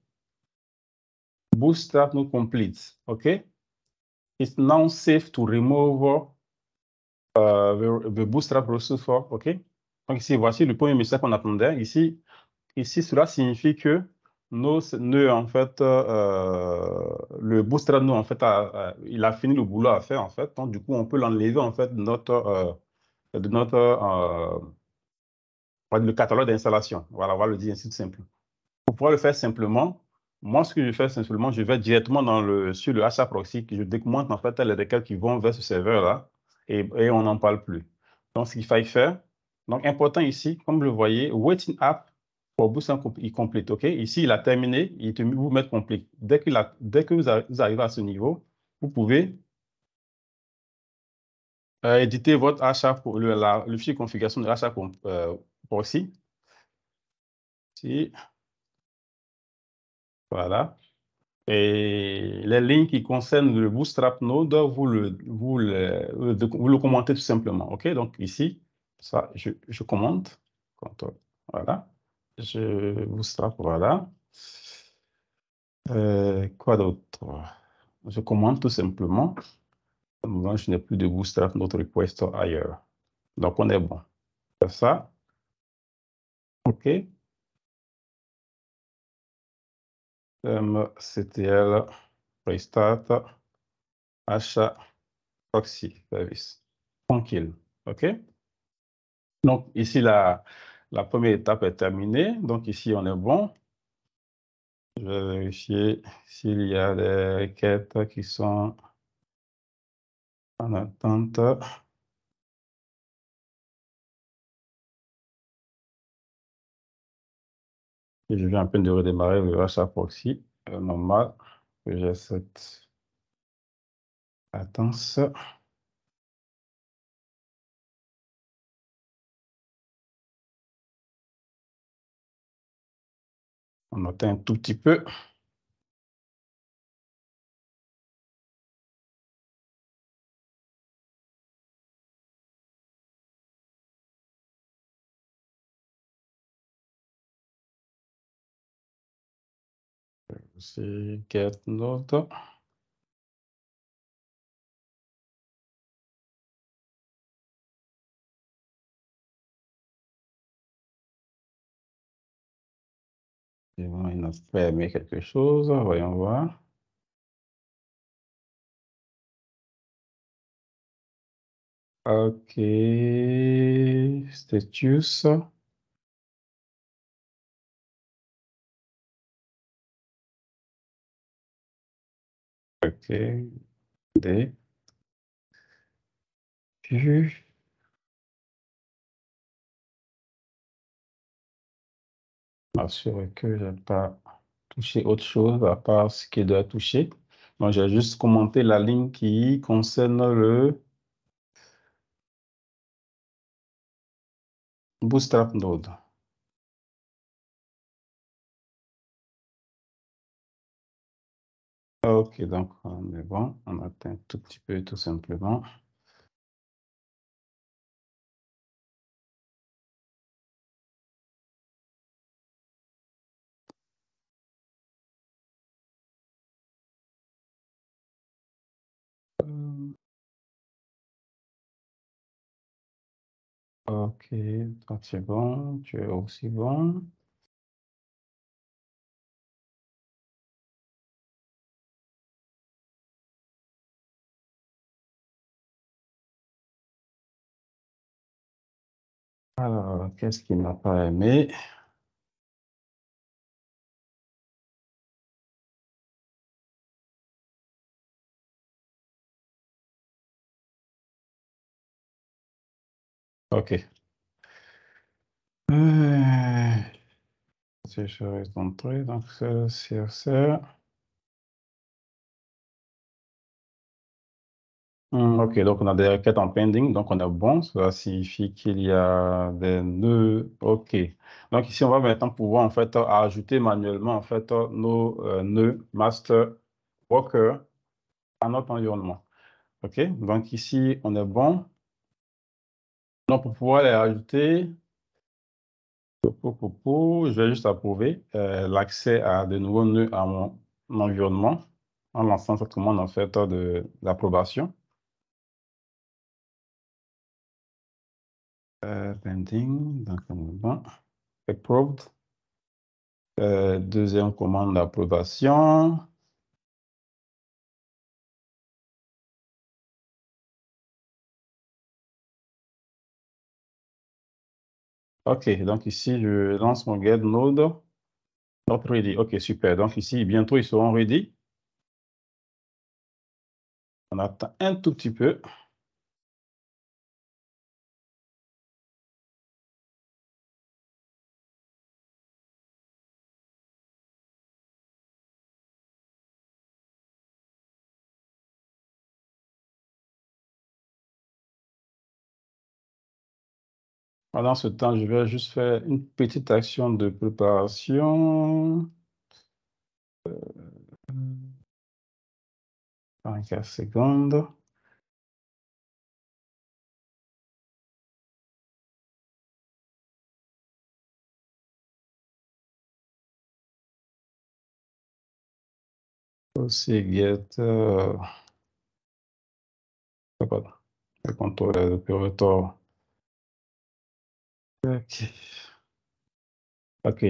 bootstrap not complete, ok? It's now safe to remove euh, the, bootstrap resource for, ok? Donc ici, voici le premier message qu'on attendait. Ici, ici, cela signifie que nos en fait, le bootstrap, nous, en fait, euh, a, il a fini le boulot à faire, en fait. Donc, du coup, on peut l'enlever, en fait, de notre, euh, de notre le catalogue d'installation. Voilà, on va le dire ainsi de simple. Pour pouvoir le faire simplement, moi, ce que je fais, simplement, je vais directement dans le, sur le HA proxy, je moi, en fait les requêtes qui vont vers ce serveur-là et, on n'en parle plus. Donc, ce qu'il faille faire, donc important ici, comme vous le voyez, waiting app pour boost il complete. OK? Ici, il a terminé, il vous met complete. Dès que, dès que vous, arrivez à ce niveau, vous pouvez euh, éditer votre achat pour le, fichier configuration de l'achat euh, proxy. Si. Voilà. Et les lignes qui concernent le bootstrap node, vous le, vous le, euh, vous le commentez tout simplement. OK, donc ici, ça, je, je commente. Voilà. Je bootstrap, voilà. Euh, quoi d'autre Je commande tout simplement. Moment, je n'ai plus de bootstrap notre request ailleurs. Donc, on est bon. C'est ça. OK. mctl Restart, achat, proxy service. Tranquille. OK? Donc, ici, la, la première étape est terminée. Donc, ici, on est bon. Je vais vérifier s'il y a des requêtes qui sont en attente. Je viens à peine de redémarrer le ça proxy. Euh, normal. J'ai cette ça On attend un tout petit peu. C'est 4 notes. Ils vont inachever quelque chose, voyons voir. Ok, c'était OK. D. que je n'ai pas touché autre chose à part ce qui doit toucher. Donc, j'ai juste commenté la ligne qui concerne le bootstrap node. Ok, donc on euh, est bon, on atteint tout petit peu tout simplement. Euh, ok, toi c'est bon, tu es aussi bon. Alors, qu'est-ce qu'il n'a pas aimé Ok. Euh, si je vais donc CRCR. Euh, Mm, ok, donc on a des requêtes en pending, donc on est bon. Cela signifie qu'il y a des nœuds. Ok. Donc ici, on va maintenant pouvoir en fait ajouter manuellement en fait nos euh, nœuds master worker à notre environnement. Ok. Donc ici, on est bon. Donc pour pouvoir les ajouter, je vais juste approuver euh, l'accès à de nouveaux nœuds à mon, environnement en lançant cette commande en fait de l'approbation. Euh, pending, donc un Approved. Euh, deuxième commande d'approbation. OK, donc ici, je lance mon get node. Not ready. OK, super. Donc ici, bientôt, ils seront ready. On attend un tout petit peu. Pendant ce temps, je vais juste faire une petite action de préparation. Euh, 24 secondes. aussi get uh, pardon, le contrôle de Ok.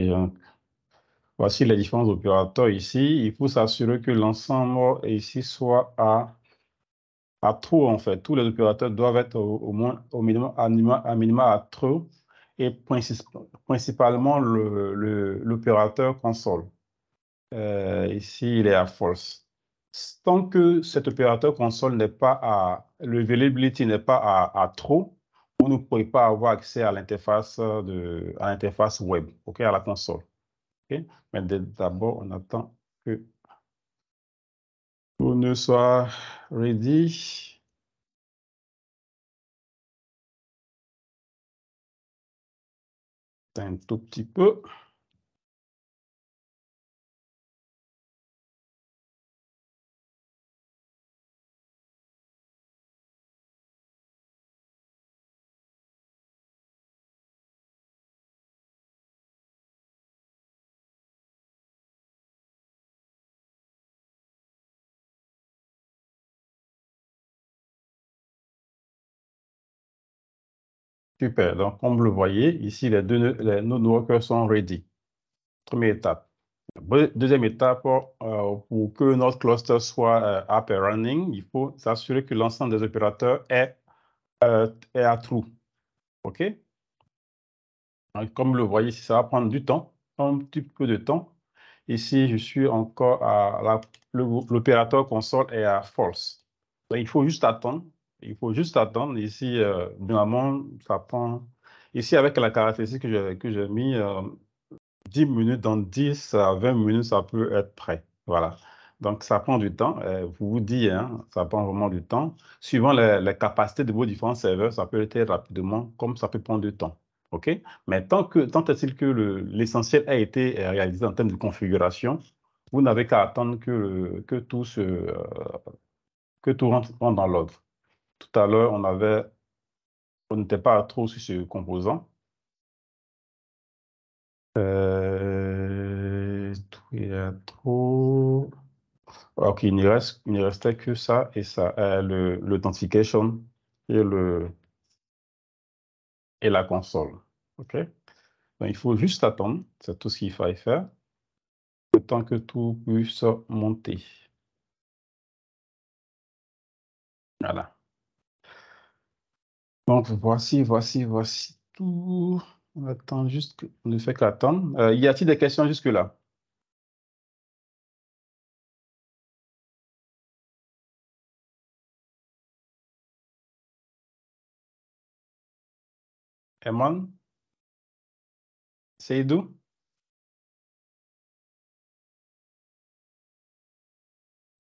voici les différents opérateurs ici. Il faut s'assurer que l'ensemble ici soit à, à true, en fait. Tous les opérateurs doivent être au, moins au minimum, à, minima, à minima et principalement l'opérateur le, console. Euh, ici, il est à force Tant que cet opérateur console n'est pas à, le n'est pas à, à trop, vous ne pourrez pas avoir accès à l'interface euh, de l'interface web, ok, à la console. Mais d'abord, on attend que tout ne soit ready. Un tout petit peu. Super. Donc, comme vous le voyez, ici, les, deux, les node workers sont ready. Première étape. Deuxième étape, euh, pour que notre cluster soit euh, up and running, il faut s'assurer que l'ensemble des opérateurs est, est à trou. OK? comme vous le voyez, ça va prendre du temps, un petit peu de temps. Ici, je suis encore à l'opérateur console est à false. Donc, il faut juste attendre il faut juste attendre. Ici, Normalement, euh, ça prend. Ici, avec la caractéristique que j'ai que mis, 10 euh, minutes, dans 10 à 20 minutes, ça peut être prêt. Voilà. Donc, ça prend du temps. Euh, vous vous dites, hein, ça prend vraiment du temps. Suivant les, capacités de vos différents serveurs, ça peut être rapidement, comme ça peut prendre du temps. OK? Mais tant, que, tant est-il que l'essentiel a été réalisé en termes de configuration, vous n'avez qu'à attendre que, que, tout se, que tout rentre dans l'ordre tout à l'heure, on n'était pas trop sur ce composant. Euh, il trop. il ne restait que ça et ça, euh, l'authentication et le et la console. Ok. il faut juste attendre, c'est tout ce qu'il fallait faire, le temps que tout puisse monter. Voilà. Donc voici, voici, voici tout. On attend juste, qu'on ne fait qu'attendre. Euh, y a-t-il des questions jusque-là Emman, Seydou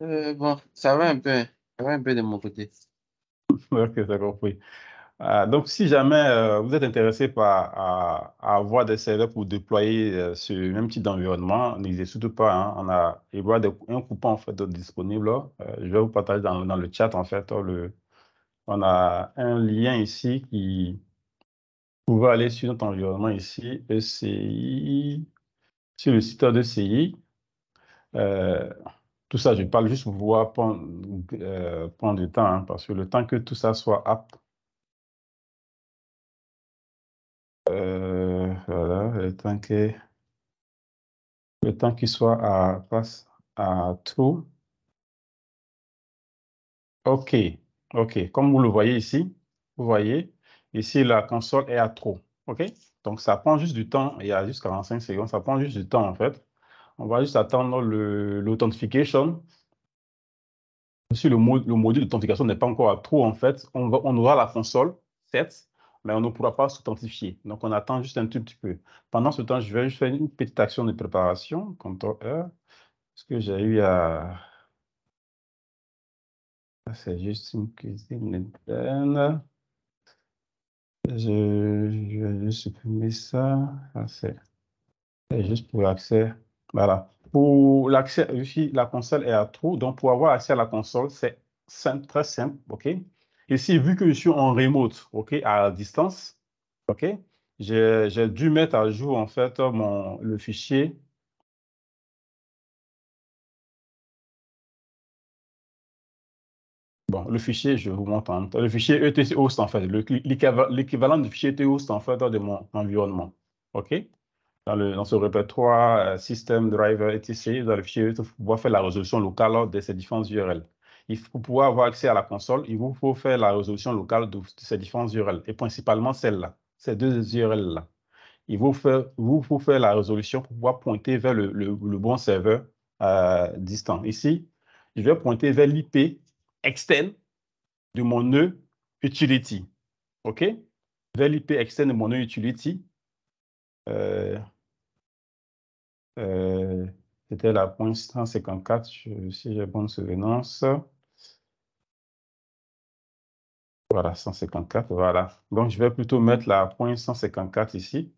euh, Bon, ça va un peu, ça va un peu de mon côté. ok, d'accord, oui. Euh, donc, si jamais euh, vous êtes intéressé par à, avoir des serveurs pour déployer ce euh, même type d'environnement, n'hésitez surtout pas. Hein. on a, il y un coupon en fait disponible. je vais vous partager dans, le chat en fait. Le, on a un lien ici qui vous va aller sur notre environnement ici, ECI, sur le site de e CI. tout ça, je parle juste pour pouvoir prendre, prendre du temps, hein, parce que le temps que tout ça soit apte le temps que le temps qu'il soit à passe à true. OK, OK. Comme vous le voyez ici, vous voyez, ici la console est à trop OK? Donc ça prend juste du temps, il y a juste 45 secondes, ça prend juste du temps en fait. On va juste attendre l'authentification. Si le, le module d'authentification n'est pas encore à trop en fait, on, va, on aura la console 7 mais on ne pourra pas s'authentifier. Donc, on attend juste un tout petit peu. Pendant ce temps, je vais juste faire une petite action de préparation, CTRL e. ce que j'ai eu à... C'est juste une cuisine Je, je vais juste supprimer ça. C'est juste pour l'accès. Voilà. Pour l'accès, la console est à trou. Donc, pour avoir accès à la console, c'est très simple. OK? Ici, vu que je suis en remote, OK, à distance, OK, j'ai dû mettre à jour, en fait, le fichier. Bon, le fichier, je vous montre hein. Le fichier etc host, en fait, l'équivalent du fichier etc host, en fait, de mon environnement. OK? Dans, ce répertoire euh, system driver etc dans le fichier pour e pouvoir faire la résolution locale de ces différentes URL faut, pour pouvoir avoir accès à la console, il vous faut faire la résolution locale de, ces différentes URL, et principalement celle-là, ces deux URL-là. Il vous faut, vous faut faire la résolution pour pouvoir pointer vers le, bon serveur euh, distant. Ici, je vais pointer vers l'IP externe de mon nœud utility. OK Vers l'IP externe de mon nœud utility. Euh, euh, c'était la 154, si j'ai bonne souvenance. Voilà, 154, voilà. Donc, je vais plutôt mettre la pointe 154 ici.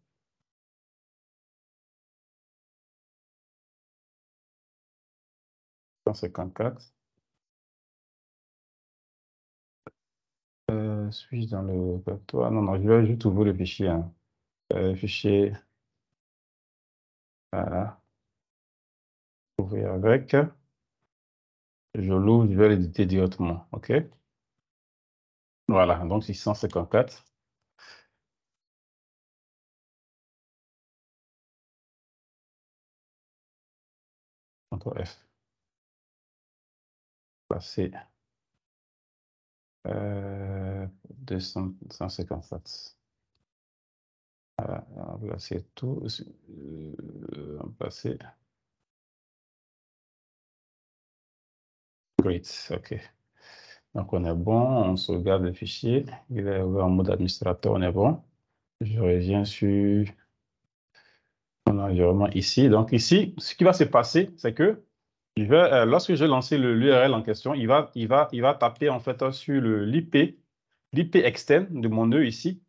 Euh, Suis-je dans le répertoire Non, non, je vais juste ouvrir le fichier. Hein. Euh, fichier. Voilà. Ouvrir avec. Je l'ouvre, je vais l'éditer directement. OK voilà, donc 654. CTRL F. Passer euh, 257. Voilà, remplacer tout, euh, remplacer. Great, ok. Donc on est bon, on sauvegarde le fichier, il est ouvert en mode administrateur, on est bon. Je reviens sur mon environnement ici. Donc ici, ce qui va se passer, c'est que je vais, lancer euh, lorsque je l'URL en question, il va, il, va, il va taper en fait sur l'IP, l'IP externe de mon nœud ici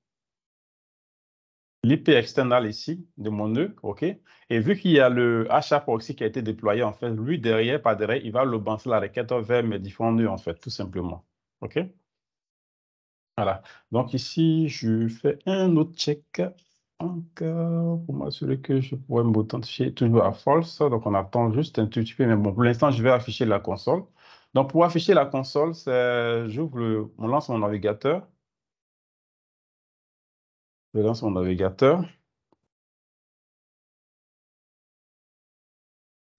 l'IP external ici de mon nœud, OK Et vu qu'il y a le HA proxy qui a été déployé, en fait, lui, derrière, par derrière, il va lancer la requête vers mes différents nœuds, en fait, tout simplement. OK Voilà. Donc ici, je fais un autre check encore pour m'assurer que je pourrais m'authentifier toujours à false. Donc, on attend juste un petit peu. Mais bon, pour l'instant, je vais afficher la console. Donc, pour afficher la console, j'ouvre, on lance mon navigateur. Je lance mon navigateur.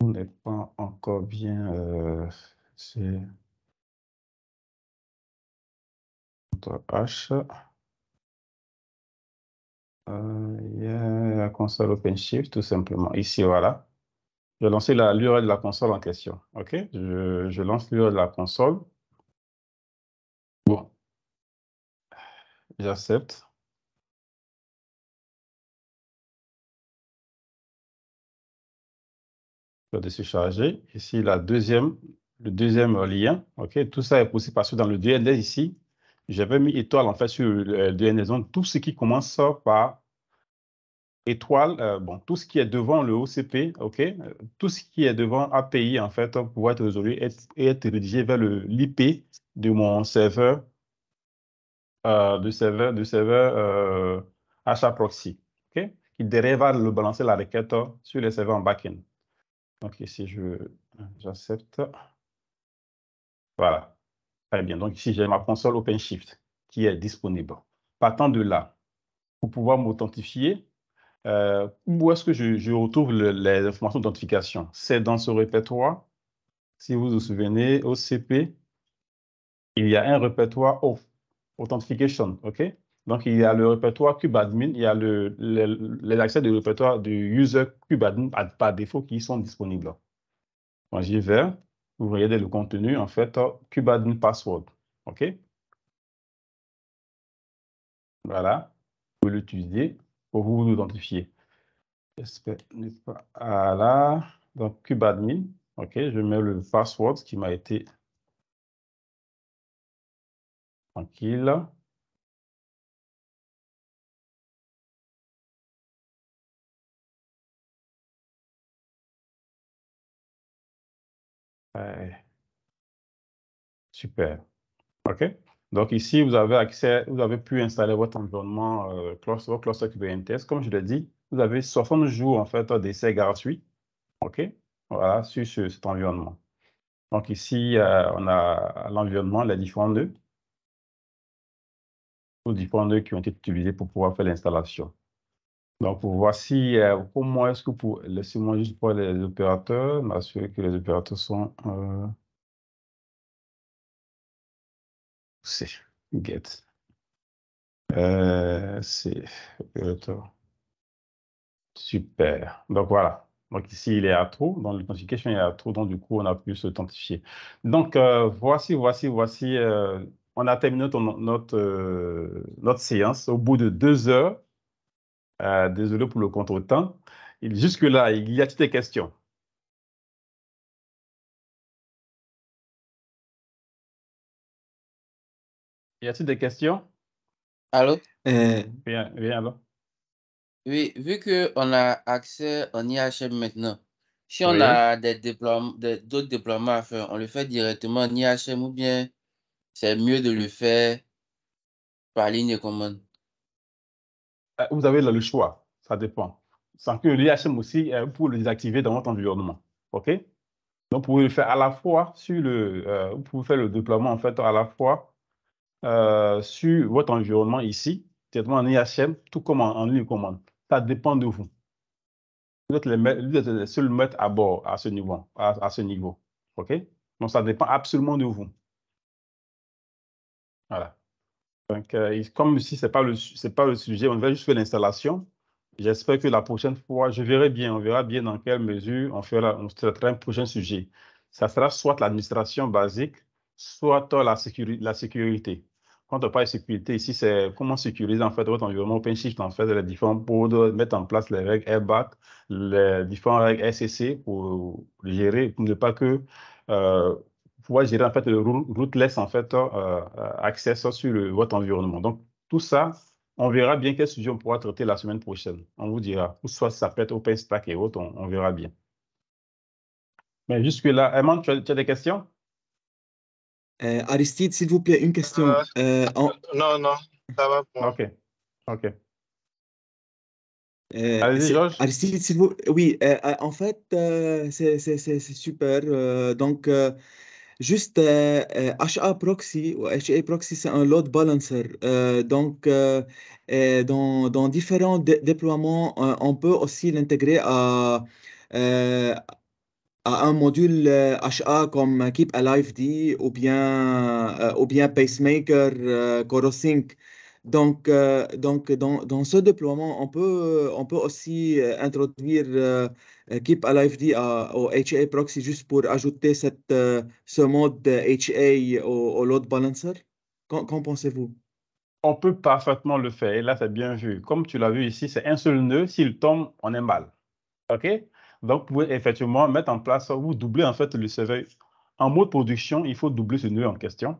On n'est pas encore bien. Euh, H. Ah, la console OpenShift, tout simplement. Ici, voilà. Je vais lancer l'URL de la console en question. OK? Je, je lance l'URL de la console. Bon. J'accepte. de se charger Ici, la deuxième, le deuxième lien. ok Tout ça est possible parce que dans le DNS ici, j'avais mis étoile en fait sur le DNS. Donc, tout ce qui commence par étoile, euh, bon, tout ce qui est devant le OCP, ok tout ce qui est devant API, en fait, pour être résolu et être, rédigé vers l'IP de mon serveur, euh, de serveur, de serveur euh, proxy, qui derrière va le balancer la requête sur les serveurs en back end donc ici, j'accepte. Voilà. Très bien. Donc ici, j'ai ma console OpenShift qui est disponible. Partant de là, pour pouvoir m'authentifier, euh, où est-ce que je, retrouve les informations d'authentification C'est dans ce répertoire. Si vous vous souvenez, CP, il y a un répertoire Authentification, OK donc, il y a le répertoire kubeadmin, il y a le, les accès du répertoire du user kubeadmin par défaut qui sont disponibles. Quand j'y vais, vous voyez le contenu, en fait, admin password. OK? Voilà. Vous l'utilisez pour vous identifier. Voilà. Donc, kubeadmin. OK, je mets le password qui m'a été tranquille. super. OK? Donc ici, vous avez accès, vous avez pu installer votre environnement votre cluster Kubernetes. Comme je l'ai dit, vous avez 60 jours en fait d'essai gratuit. OK? Voilà, sur, cet environnement. Donc ici, euh, on a l'environnement, les différents nœuds. les différents nœuds qui ont été utilisés pour pouvoir faire l'installation. Donc, voici comment euh, est-ce que pour, laissez-moi juste pour les opérateurs, m'assurer que les opérateurs sont, euh, c'est get, euh, c'est opérateur. Super. Donc, voilà. Donc ici, il est à trop, Dans l'authentification, il est à trou. Donc, du coup, on a pu s'authentifier. Donc, voici, voici, voici. on a terminé notre, notre séance. Au bout de deux heures, euh, désolé pour le contre-temps. Jusque-là, il y a-t-il des questions Y a-t-il des questions Allô Viens, euh, Bien, bien Oui, vu qu'on a accès en IHM maintenant, si on a des d'autres déploiements à faire, on le fait directement en IHM ou bien c'est mieux de le faire par ligne de commande euh, vous avez le choix, ça dépend. Sans que l'IHM aussi, euh, vous le désactiver dans votre environnement. OK Donc, vous pouvez le faire à la fois sur le, euh, vous pouvez faire le déploiement en fait à la fois sur votre environnement ici, directement en IHM, tout comme en, ligne commande. Ça dépend de vous. Vous êtes, les, seuls maîtres à bord à ce niveau. À, ce niveau. OK Donc, ça dépend absolument de vous. Voilà. Donc, euh, comme si ce n'est pas, le, pas le sujet, on va juste faire l'installation. J'espère que la prochaine fois, je verrai bien, on verra bien dans quelle mesure on, fera, on traitera un prochain sujet. Ça sera soit l'administration basique, soit la, la sécurité. Quand on parle de sécurité, ici, c'est comment sécuriser en fait votre environnement OpenShift, en fait, les différents pods, mettre en place les règles AirBag, les différentes règles SCC pour gérer, pour ne pas que euh, pouvoir gérer en fait le rootless en fait euh, euh access sur votre environnement. Donc tout ça, on verra bien quel sujet on pourra traiter la semaine prochaine. On vous dira, ou soit ça peut être OpenStack et autres, on, verra bien. Mais jusque là, Herman, tu as, des questions euh, Aristide, s'il vous plaît, une question. Euh, non, non, ça va. Pour... Ok, ok. Euh, Aristide, vous... Oui, en fait, c'est super. donc, Juste, HA euh, euh, Proxy ou HA Proxy, c'est un load balancer. Euh, donc, dans, dans, différents déploiements, on peut aussi l'intégrer à, à un module HA comme Keep Alive D ou bien, ou bien Pacemaker, CoroSync. Donc, donc dans, ce déploiement, on peut, on peut aussi introduire Keep Alive l'IFD au HA Proxy juste pour ajouter cette, euh, ce mode HA au, load balancer Qu'en pensez-vous On peut parfaitement le faire. Et là, c'est bien vu. Comme tu l'as vu ici, c'est un seul nœud. S'il tombe, on est mal. OK Donc, vous pouvez effectivement mettre en place ou doubler en fait le serveur. En mode production, il faut doubler ce nœud en question